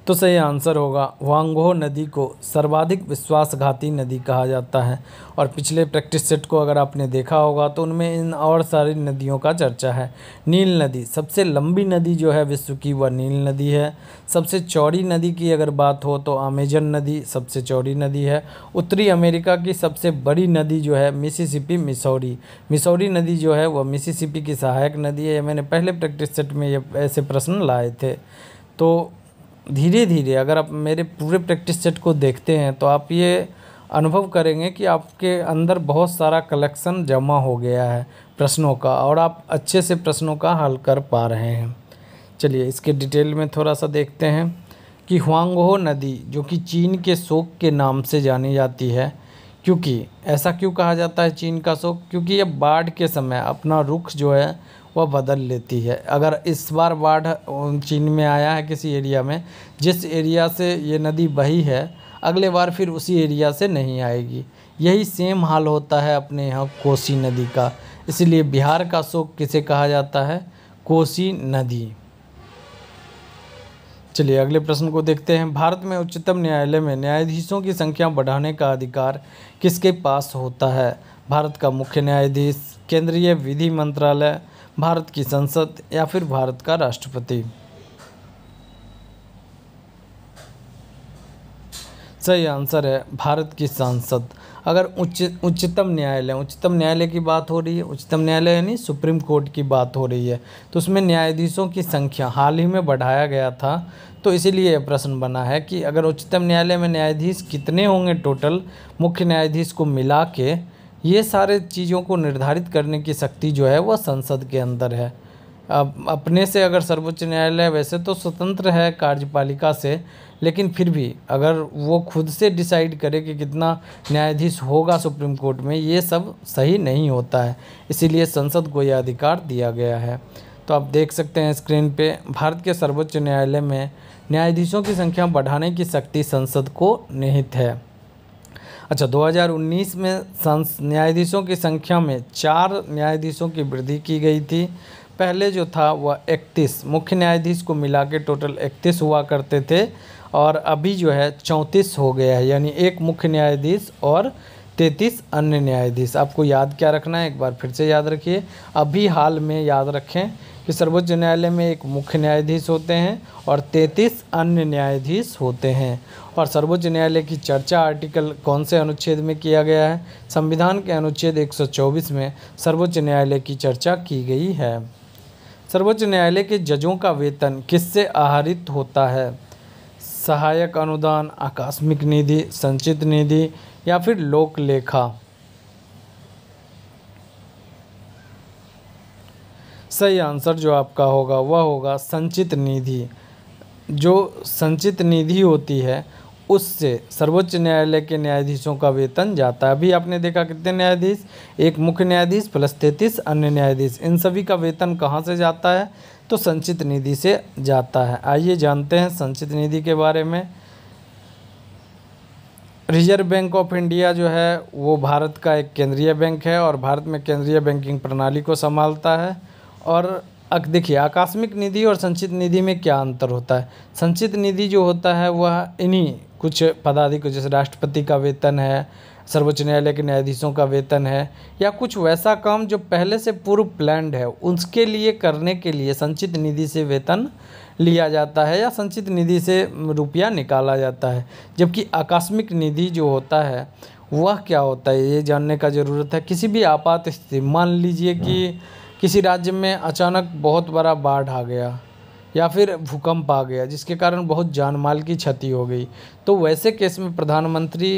[SPEAKER 1] तो सही आंसर होगा वांगोह नदी को सर्वाधिक विश्वासघाती नदी कहा जाता है और पिछले प्रैक्टिस सेट को अगर आपने देखा होगा तो उनमें इन और सारी नदियों का चर्चा है नील नदी सबसे लंबी नदी जो है विश्व की वह नील नदी है सबसे चौड़ी नदी की अगर बात हो तो अमेजन नदी सबसे चौड़ी नदी है उत्तरी अमेरिका की सबसे बड़ी नदी जो है मिसिसिपी मिसौरी मिसौरी नदी जो है वह मिसिसिपी की सहायक नदी है मैंने पहले प्रैक्टिस सेट में ये ऐसे प्रश्न लाए थे तो धीरे धीरे अगर आप मेरे पूरे प्रैक्टिस सेट को देखते हैं तो आप ये अनुभव करेंगे कि आपके अंदर बहुत सारा कलेक्शन जमा हो गया है प्रश्नों का और आप अच्छे से प्रश्नों का हल कर पा रहे हैं चलिए इसके डिटेल में थोड़ा सा देखते हैं कि हुआंगहो नदी जो कि चीन के शोक के नाम से जानी जाती है क्योंकि ऐसा क्यों कहा जाता है चीन का शोक क्योंकि यह बाढ़ के समय अपना रुख जो है वह बदल लेती है अगर इस बार बाढ़ चीन में आया है किसी एरिया में जिस एरिया से ये नदी बही है अगले बार फिर उसी एरिया से नहीं आएगी यही सेम हाल होता है अपने यहाँ कोसी नदी का इसलिए बिहार का शोक किसे कहा जाता है कोसी नदी चलिए अगले प्रश्न को देखते हैं भारत में उच्चतम न्यायालय में न्यायाधीशों की संख्या बढ़ाने का अधिकार किसके पास होता है भारत का मुख्य न्यायाधीश केंद्रीय विधि मंत्रालय भारत की संसद या फिर भारत का राष्ट्रपति सही आंसर है भारत की सांसद अगर उच्च उच्चतम न्यायालय उच्चतम न्यायालय की बात हो रही है उच्चतम न्यायालय यानी सुप्रीम कोर्ट की बात हो रही है तो उसमें न्यायाधीशों की संख्या हाल ही में बढ़ाया गया था तो इसीलिए यह प्रश्न बना है कि अगर उच्चतम न्यायालय में न्यायाधीश कितने होंगे टोटल मुख्य न्यायाधीश को मिला के ये सारे चीज़ों को निर्धारित करने की शक्ति जो है वह संसद के अंदर है अब अपने से अगर सर्वोच्च न्यायालय वैसे तो स्वतंत्र है कार्यपालिका से लेकिन फिर भी अगर वो खुद से डिसाइड करे कि कितना न्यायाधीश होगा सुप्रीम कोर्ट में ये सब सही नहीं होता है इसीलिए संसद को यह अधिकार दिया गया है तो आप देख सकते हैं स्क्रीन पे भारत के सर्वोच्च न्यायालय में न्यायाधीशों की संख्या बढ़ाने की शक्ति संसद को निहित है अच्छा 2019 में संस न्यायाधीशों की संख्या में चार न्यायाधीशों की वृद्धि की गई थी पहले जो था वह 31 मुख्य न्यायाधीश को मिला के टोटल 31 हुआ करते थे और अभी जो है 34 हो गया है यानी एक मुख्य न्यायाधीश और तैंतीस अन्य न्यायाधीश आपको याद क्या रखना है एक बार फिर से याद रखिए अभी हाल में याद रखें कि सर्वोच्च न्यायालय में एक मुख्य न्यायाधीश होते हैं और तैंतीस अन्य न्यायाधीश होते हैं पर सर्वोच्च न्यायालय की चर्चा आर्टिकल कौन से अनुच्छेद में किया गया है संविधान के अनुच्छेद 124 में सर्वोच्च न्यायालय की चर्चा की गई है सर्वोच्च न्यायालय के जजों का वेतन किससे आहरित होता है सहायक अनुदान आकस्मिक निधि संचित निधि या फिर लोक लेखा सही आंसर जो आपका होगा वह होगा संचित निधि जो संचित निधि होती है उससे सर्वोच्च न्यायालय के न्यायाधीशों का वेतन जाता है अभी आपने देखा कितने न्यायाधीश एक मुख्य न्यायाधीश प्लस तैतीस अन्य न्यायाधीश इन सभी का वेतन कहाँ से जाता है तो संचित निधि से जाता है आइए जानते हैं संचित निधि के बारे में रिजर्व बैंक ऑफ इंडिया जो है वो भारत का एक केंद्रीय बैंक है और भारत में केंद्रीय बैंकिंग प्रणाली को संभालता है और देखिए आकस्मिक निधि और संचित निधि में क्या अंतर होता है संचित निधि जो होता है वह इन्हीं कुछ पदाधिक जैसे राष्ट्रपति का वेतन है सर्वोच्च न्यायालय के न्यायाधीशों का वेतन है या कुछ वैसा काम जो पहले से पूर्व प्लैंड है उसके लिए करने के लिए संचित निधि से वेतन लिया जाता है या संचित निधि से रुपया निकाला जाता है जबकि आकस्मिक निधि जो होता है वह क्या होता है ये जानने का ज़रूरत है किसी भी आपात स्थिति मान लीजिए कि किसी राज्य में अचानक बहुत बड़ा बाढ़ आ गया या फिर भूकंप आ गया जिसके कारण बहुत जान माल की क्षति हो गई तो वैसे केस में प्रधानमंत्री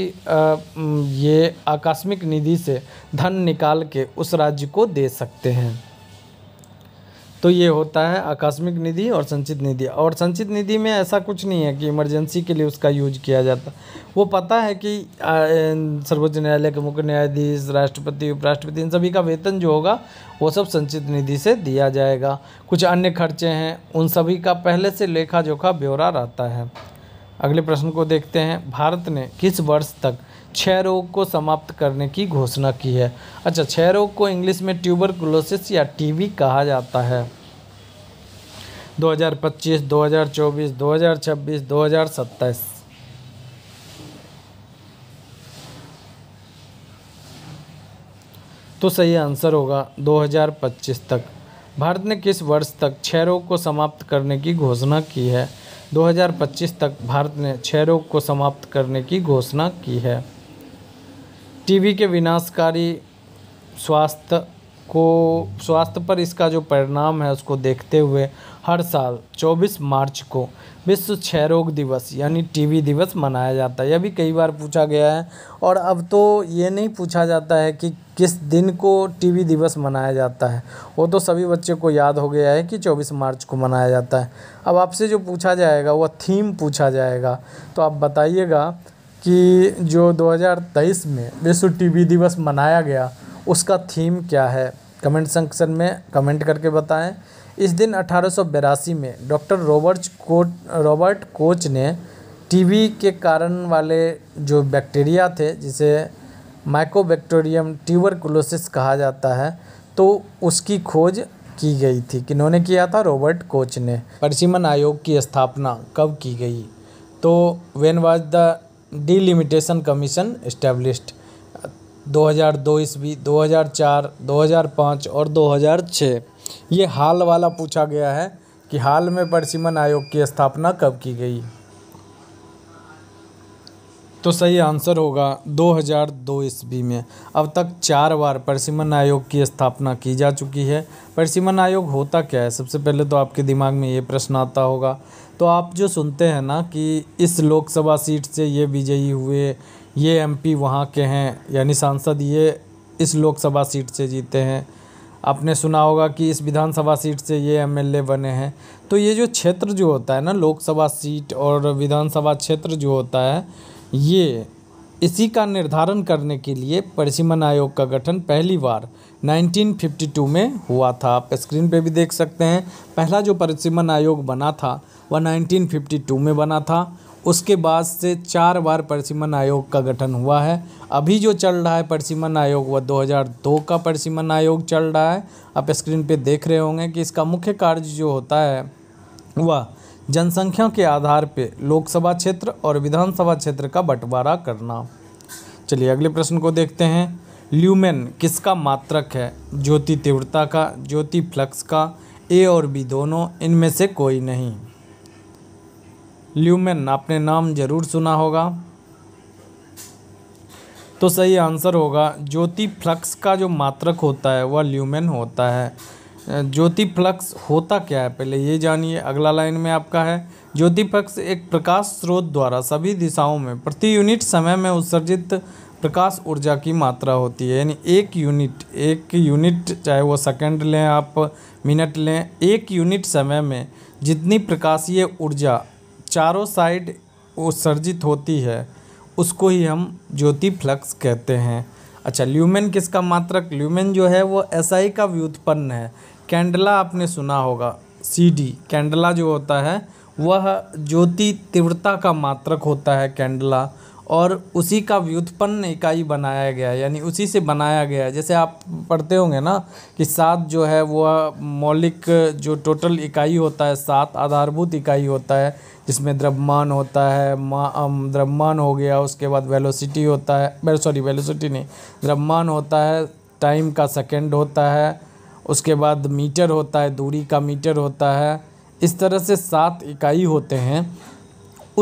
[SPEAKER 1] ये आकस्मिक निधि से धन निकाल के उस राज्य को दे सकते हैं तो ये होता है आकस्मिक निधि और संचित निधि और संचित निधि में ऐसा कुछ नहीं है कि इमरजेंसी के लिए उसका यूज किया जाता वो पता है कि सर्वोच्च न्यायालय के मुख्य न्यायाधीश राष्ट्रपति उपराष्ट्रपति इन सभी का वेतन जो होगा वो सब संचित निधि से दिया जाएगा कुछ अन्य खर्चे हैं उन सभी का पहले से लेखा जोखा ब्यौरा रहता है अगले प्रश्न को देखते हैं भारत ने किस वर्ष तक क्षय रोग को समाप्त करने की घोषणा की है अच्छा क्षय रोग को इंग्लिश में क्लोसिस या टीवी कहा जाता है 2025, 2024, हजार 2027 तो सही आंसर होगा 2025 तक भारत ने किस वर्ष तक क्षय रोग को समाप्त करने की घोषणा की है 2025 तक भारत ने क्षय रोग को समाप्त करने की घोषणा की है टीवी के विनाशकारी स्वास्थ्य को स्वास्थ्य पर इसका जो परिणाम है उसको देखते हुए हर साल 24 मार्च को विश्व क्षय रोग दिवस यानी टीवी दिवस मनाया जाता है यह भी कई बार पूछा गया है और अब तो ये नहीं पूछा जाता है कि किस दिन को टीवी दिवस मनाया जाता है वो तो सभी बच्चे को याद हो गया है कि 24 मार्च को मनाया जाता है अब आपसे जो पूछा जाएगा वह थीम पूछा जाएगा तो आप बताइएगा कि जो 2023 में विश्व टीवी दिवस मनाया गया उसका थीम क्या है कमेंट सेक्शन में कमेंट करके बताएं इस दिन अठारह में doctor Robert Koch Robert Koch ने टीवी के कारण वाले जो बैक्टीरिया थे जिसे माइकोबैक्टोरियम ट्यूबरकुलोसिस कहा जाता है तो उसकी खोज की गई थी किन्होंने किया था रॉबर्ट कोच ने परसीमन आयोग की स्थापना कब की गई तो when was the delimitation commission established 2002 ईस्वी 2004 2005 और 2006 ये हाल वाला पूछा गया है कि हाल में परसिमन आयोग की स्थापना कब की गई तो सही आंसर होगा 2002 ईस्वी में अब तक चार बार परसीमन आयोग की स्थापना की जा चुकी है परसिमन आयोग होता क्या है सबसे पहले तो आपके दिमाग में ये प्रश्न आता होगा तो आप जो सुनते हैं ना कि इस लोकसभा सीट से ये विजयी हुए ये एमपी वहाँ के हैं यानी सांसद ये इस लोकसभा सीट से जीते हैं आपने सुना होगा कि इस विधानसभा सीट से ये एमएलए बने हैं तो ये जो क्षेत्र जो होता है ना लोकसभा सीट और विधानसभा क्षेत्र जो होता है ये इसी का निर्धारण करने के लिए परिसीमन आयोग का गठन पहली बार 1952 में हुआ था आप स्क्रीन पे भी देख सकते हैं पहला जो परिसीमन आयोग बना था वह 1952 में बना था उसके बाद से चार बार परसिमन आयोग का गठन हुआ है अभी जो चल रहा है परसिमन आयोग वह 2002 का परसिमन आयोग चल रहा है आप स्क्रीन पे देख रहे होंगे कि इसका मुख्य कार्य जो होता है वह जनसंख्या के आधार पर लोकसभा क्षेत्र और विधानसभा क्षेत्र का बंटवारा करना चलिए अगले प्रश्न को देखते हैं ल्यूमेन किसका मात्रक है ज्योति तीव्रता का ज्योति फ्लक्स का ए और बी दोनों इनमें से कोई नहीं ल्यूमेन आपने नाम जरूर सुना होगा तो सही आंसर होगा ज्योति फ्लक्स का जो मात्रक होता है वह ल्यूमेन होता है ज्योति फ्लक्स होता क्या है पहले ये जानिए अगला लाइन में आपका है ज्योति फ्लक्स एक प्रकाश स्रोत द्वारा सभी दिशाओं में प्रति यूनिट समय में उत्सर्जित प्रकाश ऊर्जा की मात्रा होती है यानी एक यूनिट एक यूनिट चाहे वो सेकंड लें आप मिनट लें एक यूनिट समय में जितनी प्रकाशीय ऊर्जा चारों साइड उत्सर्जित होती है उसको ही हम ज्योति फ्लक्स कहते हैं अच्छा ल्यूमेन किसका मात्रक ल्यूमेन जो है वो एसआई का व्युत्पन्न है कैंडला आपने सुना होगा सीडी कैंडला जो होता है वह ज्योति तीव्रता का मात्रक होता है कैंडला और उसी का व्युत्पन्न इकाई बनाया गया है यानी उसी से बनाया गया है जैसे आप पढ़ते होंगे ना कि सात जो है वह मौलिक जो टोटल इकाई होता है सात आधारभूत इकाई होता है जिसमें द्रव्यमान होता है द्रव्यमान हो गया उसके बाद वेलोसिटी होता है सॉरी वेलोसिटी नहीं द्रव्यमान होता है टाइम का सेकंड होता है उसके बाद मीटर होता है दूरी का मीटर होता है इस तरह से सात इकाई होते हैं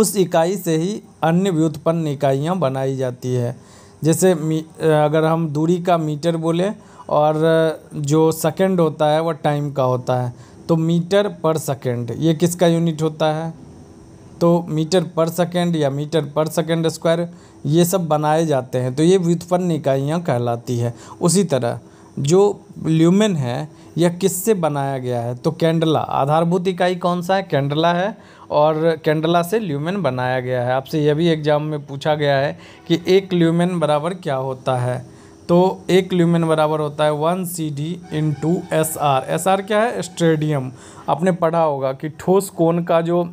[SPEAKER 1] उस इकाई से ही अन्य व्युत्पन्न इकाइयाँ बनाई जाती है जैसे अगर हम दूरी का मीटर बोले और जो सेकंड होता है वह टाइम का होता है तो मीटर पर सेकंड ये किसका यूनिट होता है तो मीटर पर सेकेंड या मीटर पर सेकेंड स्क्वायर ये सब बनाए जाते हैं तो ये व्युत्पन्न इकाइयाँ कहलाती है उसी तरह जो ल्यूमेन है यह किससे बनाया गया है तो कैंडला आधारभूत इकाई कौन सा है कैंडला है और कैंडला से ल्यूमेन बनाया गया है आपसे यह भी एग्जाम में पूछा गया है कि एक ल्यूमेन बराबर क्या होता है तो एक ल्यूमेन बराबर होता है वन सी डी इन टू एस आर एस आर क्या है स्टेडियम आपने पढ़ा होगा कि ठोस कोन का जो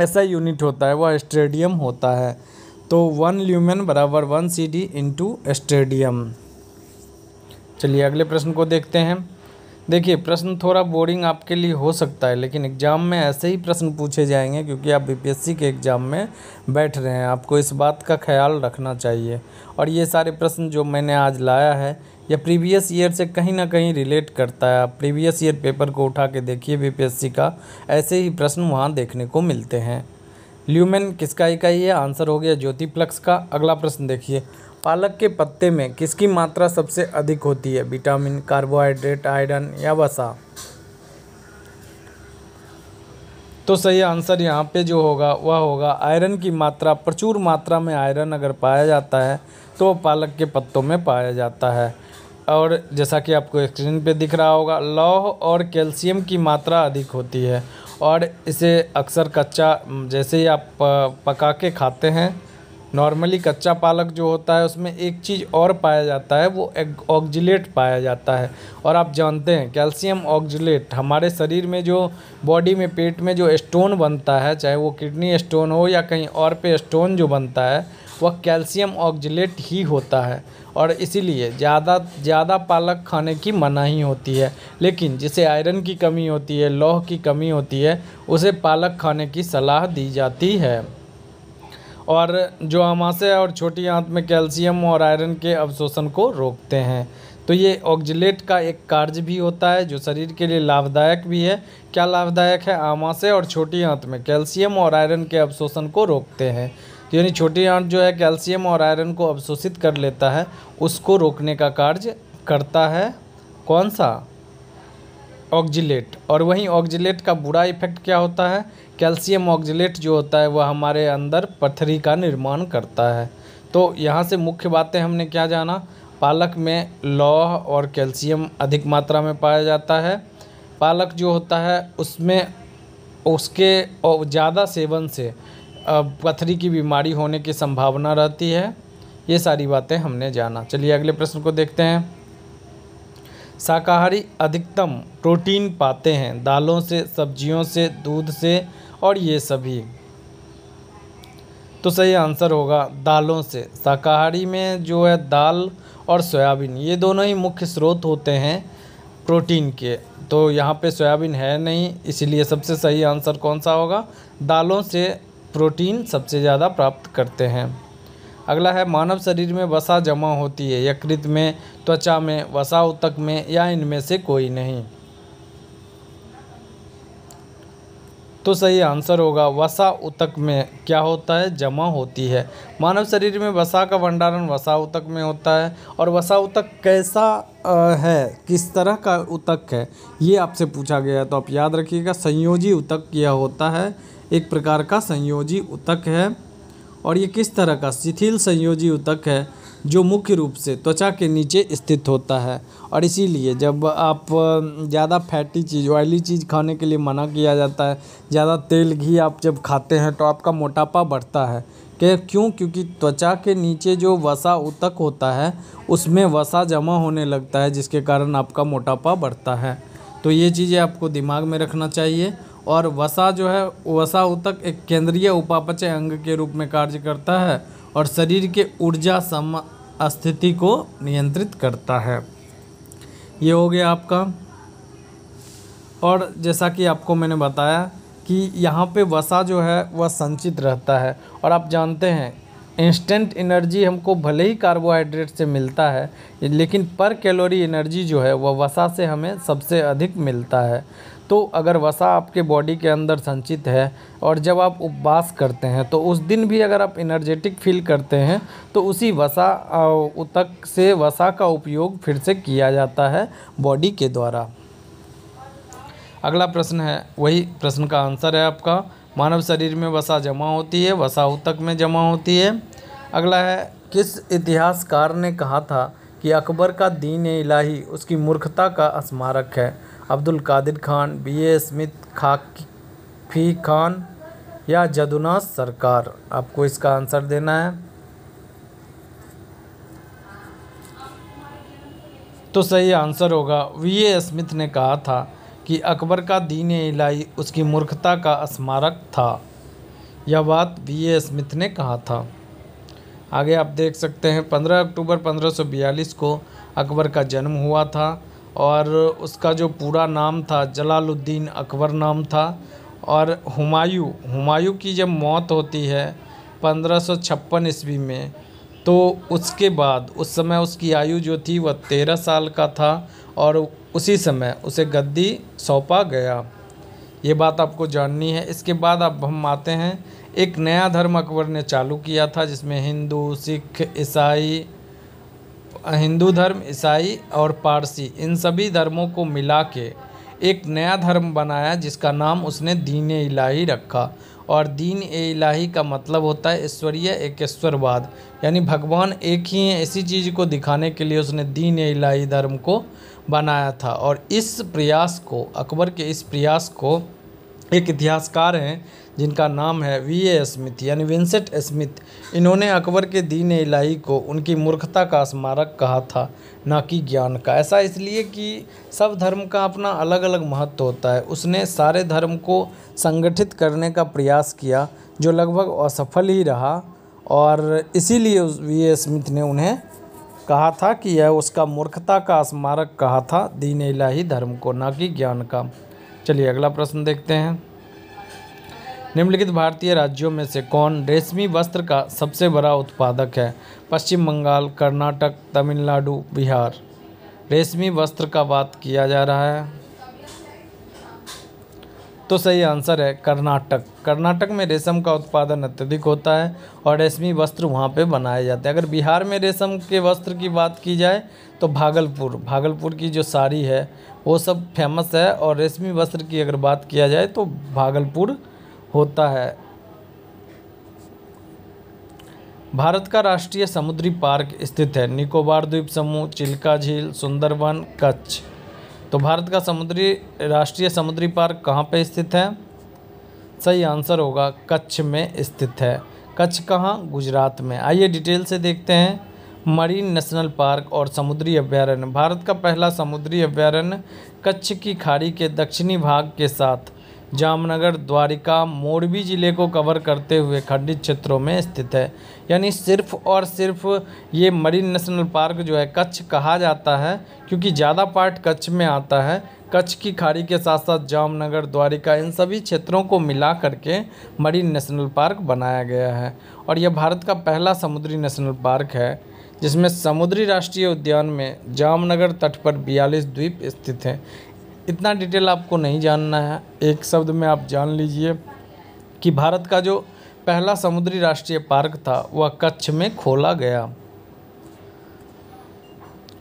[SPEAKER 1] ऐसा यूनिट होता है वह स्टेडियम होता है तो वन ल्यूमेन बराबर वन सी डी इंटू स्टेडियम चलिए अगले प्रश्न को देखते हैं देखिए प्रश्न थोड़ा बोरिंग आपके लिए हो सकता है लेकिन एग्ज़ाम में ऐसे ही प्रश्न पूछे जाएंगे क्योंकि आप बीपीएससी के एग्ज़ाम में बैठ रहे हैं आपको इस बात का ख्याल रखना चाहिए और ये सारे प्रश्न जो मैंने आज लाया है या प्रीवियस ईयर से कहीं ना कहीं रिलेट करता है आप प्रीवियस ईयर पेपर को उठा के देखिए बीपीएससी का ऐसे ही प्रश्न वहाँ देखने को मिलते हैं ल्यूमेन किसका इकाई है आंसर हो गया ज्योति प्लक्स का अगला प्रश्न देखिए पालक के पत्ते में किसकी मात्रा सबसे अधिक होती है विटामिन कार्बोहाइड्रेट आयरन या वसा तो सही आंसर यहाँ पे जो होगा वह होगा आयरन की मात्रा प्रचुर मात्रा में आयरन अगर पाया जाता है तो पालक के पत्तों में पाया जाता है और जैसा कि आपको स्क्रीन पे दिख रहा होगा लौह और कैल्शियम की मात्रा अधिक होती है और इसे अक्सर कच्चा जैसे ही आप पका के खाते हैं नॉर्मली कच्चा पालक जो होता है उसमें एक चीज़ और पाया जाता है वो ऑक्जिलेट पाया जाता है और आप जानते हैं कैल्शियम ऑक्जिलेट हमारे शरीर में जो बॉडी में पेट में जो स्टोन बनता है चाहे वो किडनी स्टोन हो या कहीं और पे स्टोन जो बनता है वह कैल्शियम ऑक्जिलेट ही होता है और इसीलिए ज़्यादा ज़्यादा पालक खाने की मनाही होती है लेकिन जिसे आयरन की कमी होती है लौह की कमी होती है उसे पालक खाने की सलाह दी जाती है और जो आमाशय और छोटी आंत में कैल्शियम और आयरन के अवशोषण को रोकते हैं तो ये ऑक्जिलेट का एक कार्य भी होता है जो शरीर के लिए लाभदायक भी है क्या लाभदायक है आमाशय और छोटी आंत में कैल्शियम और आयरन के अवशोषण को रोकते हैं यानी छोटी आंट जो है कैल्शियम और आयरन को अवशोषित कर लेता है उसको रोकने का कार्य करता है कौन सा ऑक्जिलेट और वहीं ऑक्जिलेट का बुरा इफेक्ट क्या होता है कैल्शियम ऑक्जिलेट जो होता है वह हमारे अंदर पथरी का निर्माण करता है तो यहाँ से मुख्य बातें हमने क्या जाना पालक में लौह और कैल्शियम अधिक मात्रा में पाया जाता है पालक जो होता है उसमें उसके ज़्यादा सेवन से पथरी की बीमारी होने की संभावना रहती है ये सारी बातें हमने जाना चलिए अगले प्रश्न को देखते हैं शाकाहारी अधिकतम प्रोटीन पाते हैं दालों से सब्जियों से दूध से और ये सभी तो सही आंसर होगा दालों से शाकाहारी में जो है दाल और सोयाबीन ये दोनों ही मुख्य स्रोत होते हैं प्रोटीन के तो यहाँ पे सोयाबीन है नहीं इसीलिए सबसे सही आंसर कौन सा होगा दालों से प्रोटीन सबसे ज़्यादा प्राप्त करते हैं अगला है मानव शरीर में वसा जमा होती है यकृत में त्वचा में वसा उतक में या इनमें से कोई नहीं तो सही आंसर होगा वसा उतक में क्या होता है जमा होती है मानव शरीर में वसा का भंडारण वसा उतक में होता है और वसा उतक कैसा है किस तरह का उतक है ये आपसे पूछा गया है तो आप याद रखिएगा संयोजी उतक यह होता है एक प्रकार का संयोजी उतक है और ये किस तरह का शिथिल संयोजी उतक है जो मुख्य रूप से त्वचा के नीचे स्थित होता है और इसीलिए जब आप ज़्यादा फैटी चीज़ ऑयली चीज़ खाने के लिए मना किया जाता है ज़्यादा तेल घी आप जब खाते हैं तो आपका मोटापा बढ़ता है के क्यों क्योंकि त्वचा के नीचे जो वसा उतक होता है उसमें वसा जमा होने लगता है जिसके कारण आपका मोटापा बढ़ता है तो ये चीज़ें आपको दिमाग में रखना चाहिए और वसा जो है वसा उतक एक केंद्रीय उपापचय अंग के रूप में कार्य करता है और शरीर के ऊर्जा सम स्थिति को नियंत्रित करता है ये हो गया आपका और जैसा कि आपको मैंने बताया कि यहाँ पे वसा जो है वह संचित रहता है और आप जानते हैं इंस्टेंट एनर्जी हमको भले ही कार्बोहाइड्रेट से मिलता है लेकिन पर कैलोरी एनर्जी जो है वह वसा से हमें सबसे अधिक मिलता है तो अगर वसा आपके बॉडी के अंदर संचित है और जब आप उपवास करते हैं तो उस दिन भी अगर आप इनर्जेटिक फील करते हैं तो उसी वसा उतक से वसा का उपयोग फिर से किया जाता है बॉडी के द्वारा अगला प्रश्न है वही प्रश्न का आंसर है आपका मानव शरीर में वसा जमा होती है वसा उतक में जमा होती है अगला है किस इतिहासकार ने कहा था कि अकबर का दीन इलाही उसकी मूर्खता का स्मारक है Abdul Qadir Khan B A Smith फ़ी खान या जदुनाथ सरकार आपको इसका आंसर देना है तो सही आंसर होगा वी ए स्मिथ ने कहा था कि अकबर का दीन इलाही उसकी मूर्खता का स्मारक था यह बात वी ए स्मिथ ने कहा था आगे आप देख सकते हैं 15 अक्टूबर 1542 को अकबर का जन्म हुआ था और उसका जो पूरा नाम था जलालुद्दीन अकबर नाम था और हुमायूं हुमायूं की जब मौत होती है पंद्रह सौ छप्पन ईस्वी में तो उसके बाद उस समय उसकी आयु जो थी वह तेरह साल का था और उसी समय उसे गद्दी सौंपा गया ये बात आपको जाननी है इसके बाद अब हम आते हैं एक नया धर्म अकबर ने चालू किया था जिसमें हिंदू सिख ईसाई हिंदू धर्म ईसाई और पारसी इन सभी धर्मों को मिला के एक नया धर्म बनाया जिसका नाम उसने दीन इलाही रखा और दीन ए इलाही का मतलब होता है ईश्वरीय एकेश्वरवाद यानी भगवान एक ही है इसी चीज़ को दिखाने के लिए उसने दीन ए इलाही धर्म को बनाया था और इस प्रयास को अकबर के इस प्रयास को एक इतिहासकार हैं जिनका नाम है वी ए स्मिथ यानी विंसेंट स्मिथ इन्होंने अकबर के दीन इलाही को उनकी मूर्खता का स्मारक कहा था ना कि ज्ञान का ऐसा इसलिए कि सब धर्म का अपना अलग अलग महत्व होता है उसने सारे धर्म को संगठित करने का प्रयास किया जो लगभग असफल ही रहा और इसीलिए वी ए स्मिथ ने उन्हें कहा था कि यह उसका मूर्खता का स्मारक कहा था दीन इलाही धर्म को ना कि ज्ञान का चलिए अगला प्रश्न देखते हैं निम्नलिखित भारतीय राज्यों में से कौन रेशमी वस्त्र का सबसे बड़ा उत्पादक है पश्चिम बंगाल कर्नाटक तमिलनाडु बिहार रेशमी वस्त्र का बात किया जा रहा है तो सही आंसर है कर्नाटक कर्नाटक में रेशम का उत्पादन अत्यधिक होता है और रेशमी वस्त्र वहाँ पे बनाए जाते हैं अगर बिहार में रेशम के वस्त्र की बात की जाए तो भागलपुर भागलपुर की जो साड़ी है वो सब फेमस है और रेशमी वस्त्र की अगर बात किया जाए तो भागलपुर होता है भारत का राष्ट्रीय समुद्री पार्क स्थित है निकोबार द्वीप समूह चिल्का झील सुंदरवन कच्छ तो भारत का समुद्री राष्ट्रीय समुद्री पार्क कहाँ पे स्थित है सही आंसर होगा कच्छ में स्थित है कच्छ कहाँ गुजरात में आइए डिटेल से देखते हैं मरीन नेशनल पार्क और समुद्री अभ्यारण्य भारत का पहला समुद्री अभ्यारण्य कच्छ की खाड़ी के दक्षिणी भाग के साथ जामनगर द्वारिका मोरबी ज़िले को कवर करते हुए खंडित क्षेत्रों में स्थित है यानी सिर्फ और सिर्फ ये मरीन नेशनल पार्क जो है कच्छ कहा जाता है क्योंकि ज़्यादा पार्ट कच्छ में आता है कच्छ की खाड़ी के साथ साथ जामनगर द्वारिका इन सभी क्षेत्रों को मिला करके मरीन नेशनल पार्क बनाया गया है और यह भारत का पहला समुद्री नेशनल पार्क है जिसमें समुद्री राष्ट्रीय उद्यान में जामनगर तट पर बयालीस द्वीप स्थित हैं इतना डिटेल आपको नहीं जानना है एक शब्द में आप जान लीजिए कि भारत का जो पहला समुद्री राष्ट्रीय पार्क था वह कच्छ में खोला गया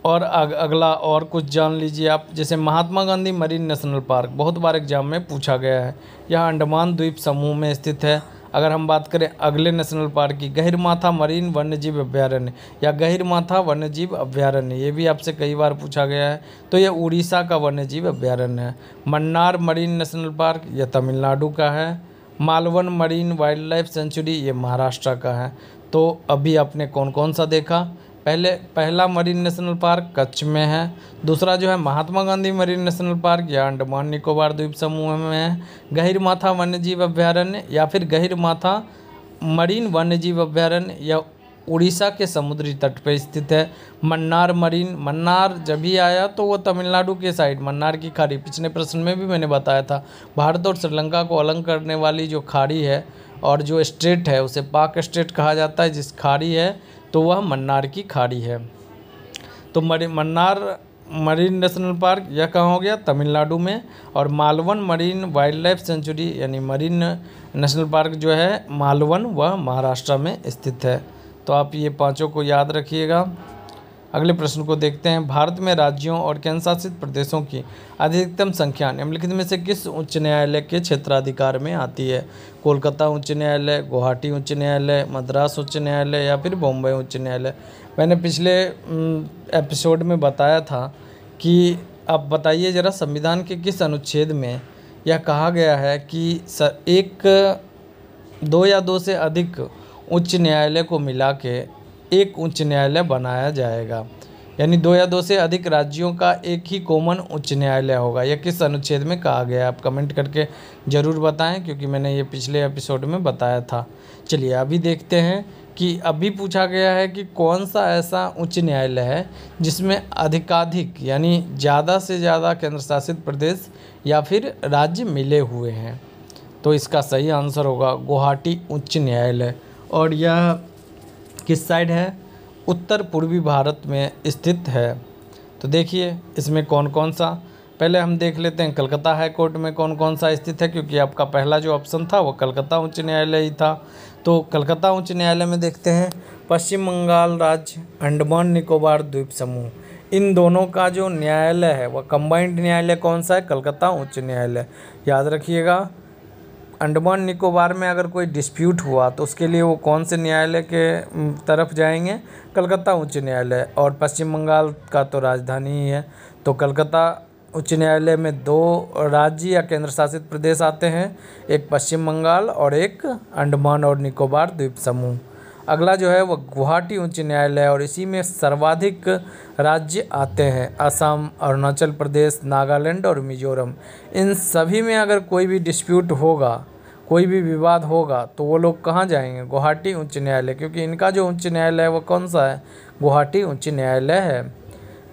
[SPEAKER 1] और अग, अगला और कुछ जान लीजिए आप जैसे Mahatma Gandhi marine national park बहुत बार एग्जाम में पूछा गया है यह अंडमान द्वीप समूह में स्थित है अगर हम बात करें अगले नेशनल पार्क की गहिर माथा मरीन वन्यजीव अभ्यारण्य या गहिर माथा वन्यजीव अभ्यारण्य ये भी आपसे कई बार पूछा गया है तो ये उड़ीसा का वन्यजीव अभ्यारण्य है मन्नार मरीन नेशनल पार्क यह तमिलनाडु का है Malvan marine wild life sanctuary ये महाराष्ट्र का है तो अभी आपने कौन कौन सा देखा पहले पहला मरीन नेशनल पार्क कच्छ में है दूसरा जो है Mahatma Gandhi marine national park या अंडमान निकोबार द्वीप समूह में है गहिर माथा वन्य जीव अभ्यारण्य या फिर गहिर माथा मरीन वन्य जीव अभ्यारण्य या उड़ीसा के समुद्री तट पर स्थित है मन्नार मरीन मन्नार जब भी आया तो वो तमिलनाडु के साइड मन्नार की खाड़ी पिछले प्रश्न में भी मैंने बताया था भारत और श्रीलंका को अलंग करने वाली जो खाड़ी है और जो स्टेट है उसे पाक स्टेट कहा जाता है जिस खाड़ी है तो वह मन्नार की खाड़ी है तो मरी मन्नार मरीन नेशनल पार्क यह कहाँ हो गया तमिलनाडु में और Malvan marine wild life sanctuary यानी मरीन नेशनल पार्क जो है मालवन वह महाराष्ट्र में स्थित है तो आप ये पाँचों को याद रखिएगा अगले प्रश्न को देखते हैं भारत में राज्यों और केंद्रशासित प्रदेशों की अधिकतम संख्या निम्नलिखित में से किस उच्च न्यायालय के क्षेत्राधिकार में आती है कोलकाता उच्च न्यायालय गुवाहाटी उच्च न्यायालय मद्रास उच्च न्यायालय या फिर बॉम्बे उच्च न्यायालय मैंने पिछले एपिसोड में बताया था कि आप बताइए ज़रा संविधान के किस अनुच्छेद में यह कहा गया है कि एक दो या दो से अधिक उच्च न्यायालय को मिला के एक उच्च न्यायालय बनाया जाएगा यानी दो या दो से अधिक राज्यों का एक ही कॉमन उच्च न्यायालय होगा यह किस अनुच्छेद में कहा गया आप कमेंट करके ज़रूर बताएं क्योंकि मैंने ये पिछले एपिसोड में बताया था चलिए अभी देखते हैं कि अभी पूछा गया है कि कौन सा ऐसा उच्च न्यायालय है जिसमें अधिकाधिक यानी ज़्यादा से ज़्यादा केंद्र शासित प्रदेश या फिर राज्य मिले हुए हैं तो इसका सही आंसर होगा गुवाहाटी उच्च न्यायालय और यह किस साइड है उत्तर पूर्वी भारत में स्थित है तो देखिए इसमें कौन कौन सा पहले हम देख लेते हैं कलकत्ता हाई कोर्ट में कौन कौन सा स्थित है क्योंकि आपका पहला जो ऑप्शन था वो कलकत्ता उच्च न्यायालय ही था तो कलकत्ता उच्च न्यायालय में देखते हैं पश्चिम बंगाल राज्य अंडमान निकोबार द्वीप समूह इन दोनों का जो न्यायालय है वह कंबाइंड न्यायालय कौन सा है कलकत्ता उच्च न्यायालय याद रखिएगा अंडमान निकोबार में अगर कोई डिस्प्यूट हुआ तो उसके लिए वो कौन से न्यायालय के तरफ जाएंगे कलकत्ता उच्च न्यायालय और पश्चिम बंगाल का तो राजधानी ही है तो कलकत्ता उच्च न्यायालय में दो राज्य या केंद्र शासित प्रदेश आते हैं एक पश्चिम बंगाल और एक अंडमान और निकोबार द्वीप समूह अगला जो है वह गुवाहाटी उच्च न्यायालय और इसी में सर्वाधिक राज्य आते हैं असम अरुणाचल प्रदेश नागालैंड और मिजोरम इन सभी में अगर कोई भी डिस्प्यूट होगा कोई भी विवाद होगा तो वो लोग कहाँ जाएंगे गुवाहाटी उच्च न्यायालय क्योंकि इनका जो उच्च न्यायालय है वो कौन सा है गुवाहाटी उच्च न्यायालय है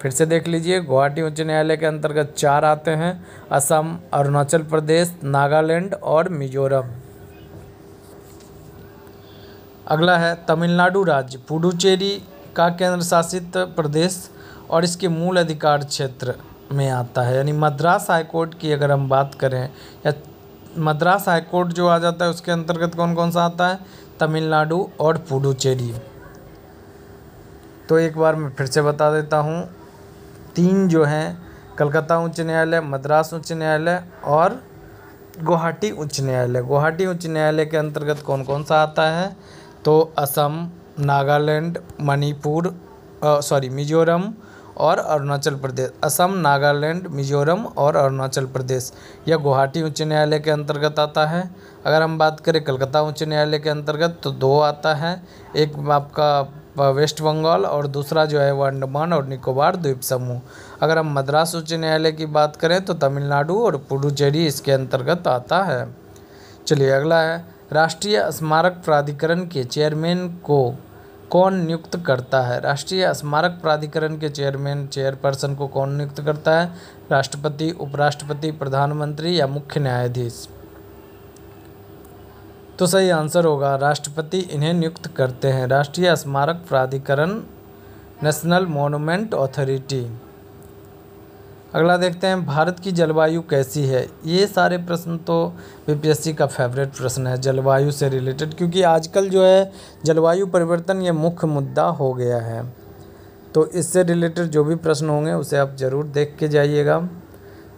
[SPEAKER 1] फिर से देख लीजिए गुवाहाटी उच्च न्यायालय के अंतर्गत चार आते हैं असम अरुणाचल प्रदेश नागालैंड और मिजोरम अगला है तमिलनाडु राज्य पुडुचेरी का केंद्र शासित प्रदेश और इसके मूल अधिकार क्षेत्र में आता है यानी मद्रास हाईकोर्ट की अगर हम बात करें या मद्रास हाईकोर्ट जो आ जाता है उसके अंतर्गत कौन कौन सा आता है तमिलनाडु और पुडुचेरी तो एक बार मैं फिर से बता देता हूँ तीन जो हैं कलकत्ता उच्च न्यायालय मद्रास उच्च न्यायालय और गुवाहाटी उच्च न्यायालय गुवाहाटी उच्च न्यायालय के अंतर्गत कौन कौन सा आता है तो असम नागालैंड मणिपुर सॉरी मिजोरम और अरुणाचल प्रदेश असम नागालैंड मिजोरम और अरुणाचल प्रदेश यह गुवाहाटी उच्च न्यायालय के अंतर्गत आता है अगर हम बात करें कलकत्ता उच्च न्यायालय के अंतर्गत तो दो आता है एक आपका वेस्ट बंगाल और दूसरा जो है वो अंडमान और निकोबार द्वीप समूह अगर हम मद्रास उच्च न्यायालय की बात करें तो तमिलनाडु और पुडुचेरी इसके अंतर्गत आता है चलिए अगला है राष्ट्रीय स्मारक प्राधिकरण के चेयरमैन को कौन नियुक्त करता है राष्ट्रीय स्मारक प्राधिकरण के चेयरमैन चेयरपर्सन को कौन नियुक्त करता है राष्ट्रपति उपराष्ट्रपति प्रधानमंत्री या मुख्य न्यायाधीश तो सही आंसर होगा राष्ट्रपति इन्हें नियुक्त करते हैं राष्ट्रीय स्मारक प्राधिकरण नेशनल मोनूमेंट अथॉरिटी अगला देखते हैं भारत की जलवायु कैसी है ये सारे प्रश्न तो बीपीएससी का फेवरेट प्रश्न है जलवायु से रिलेटेड क्योंकि आजकल जो है जलवायु परिवर्तन ये मुख्य मुद्दा हो गया है तो इससे रिलेटेड जो भी प्रश्न होंगे उसे आप ज़रूर देख के जाइएगा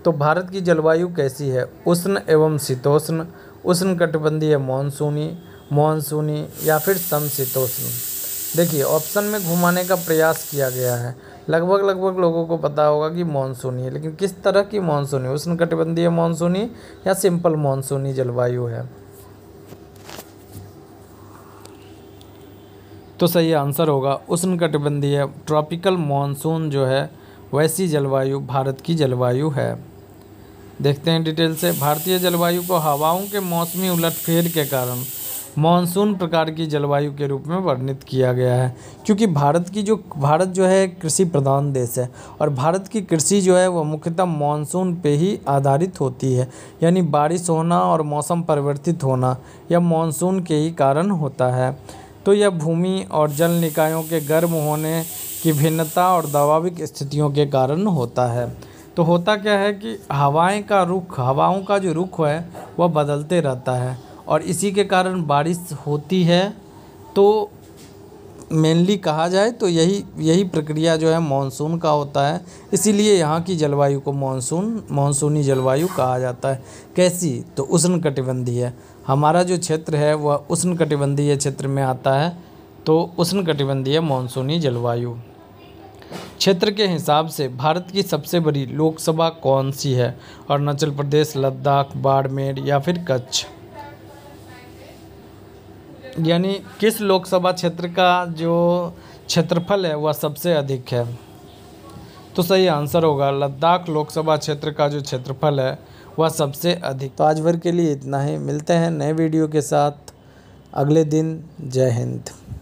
[SPEAKER 1] तो भारत की जलवायु कैसी है उष्ण एवं शीतोष्ण उष्ण कटिबंधीय मानसूनी मानसूनी या फिर समशीतोष्ण देखिए ऑप्शन में घुमाने का प्रयास किया गया है लगभग लगभग लोगों को पता होगा कि मानसूनी है लेकिन किस तरह की मानसूनी उष्ण कटिबंधीय मानसूनी या सिंपल मानसूनी जलवायु है तो सही आंसर होगा उष्ण कटिबंधीय ट्रॉपिकल मानसून जो है वैसी जलवायु भारत की जलवायु है देखते हैं डिटेल से भारतीय जलवायु को हवाओं के मौसमी उलटफेर के कारण मानसून प्रकार की जलवायु के रूप में वर्णित किया गया है क्योंकि भारत की जो भारत जो है कृषि प्रधान देश है और भारत की कृषि जो है वह मुख्यतः मानसून पे ही आधारित होती है यानी बारिश होना और मौसम परिवर्तित होना यह मानसून के ही कारण होता है तो यह भूमि और जल निकायों के गर्म होने की भिन्नता और दबाविक स्थितियों के कारण होता है तो होता क्या है कि हवाएं का रुख हवाओं का जो रुख है वह बदलते रहता है और इसी के कारण बारिश होती है तो मेनली कहा जाए तो यही यही प्रक्रिया जो है मानसून का होता है इसीलिए यहाँ की जलवायु को मानसून मानसूनी जलवायु कहा जाता है कैसी तो उष्ण है हमारा जो क्षेत्र है वह उष्ण कटिबंधीय क्षेत्र में आता है तो उष्ण कटिबंधीय मानसूनी जलवायु क्षेत्र के हिसाब से भारत की सबसे बड़ी लोकसभा कौन सी है अरुणाचल प्रदेश लद्दाख बाड़मेर या फिर कच्छ यानी किस लोकसभा क्षेत्र का जो क्षेत्रफल है वह सबसे अधिक है तो सही आंसर होगा लद्दाख लोकसभा क्षेत्र का जो क्षेत्रफल है वह सबसे अधिक तो आज भर के लिए इतना ही मिलते हैं नए वीडियो के साथ अगले दिन जय हिंद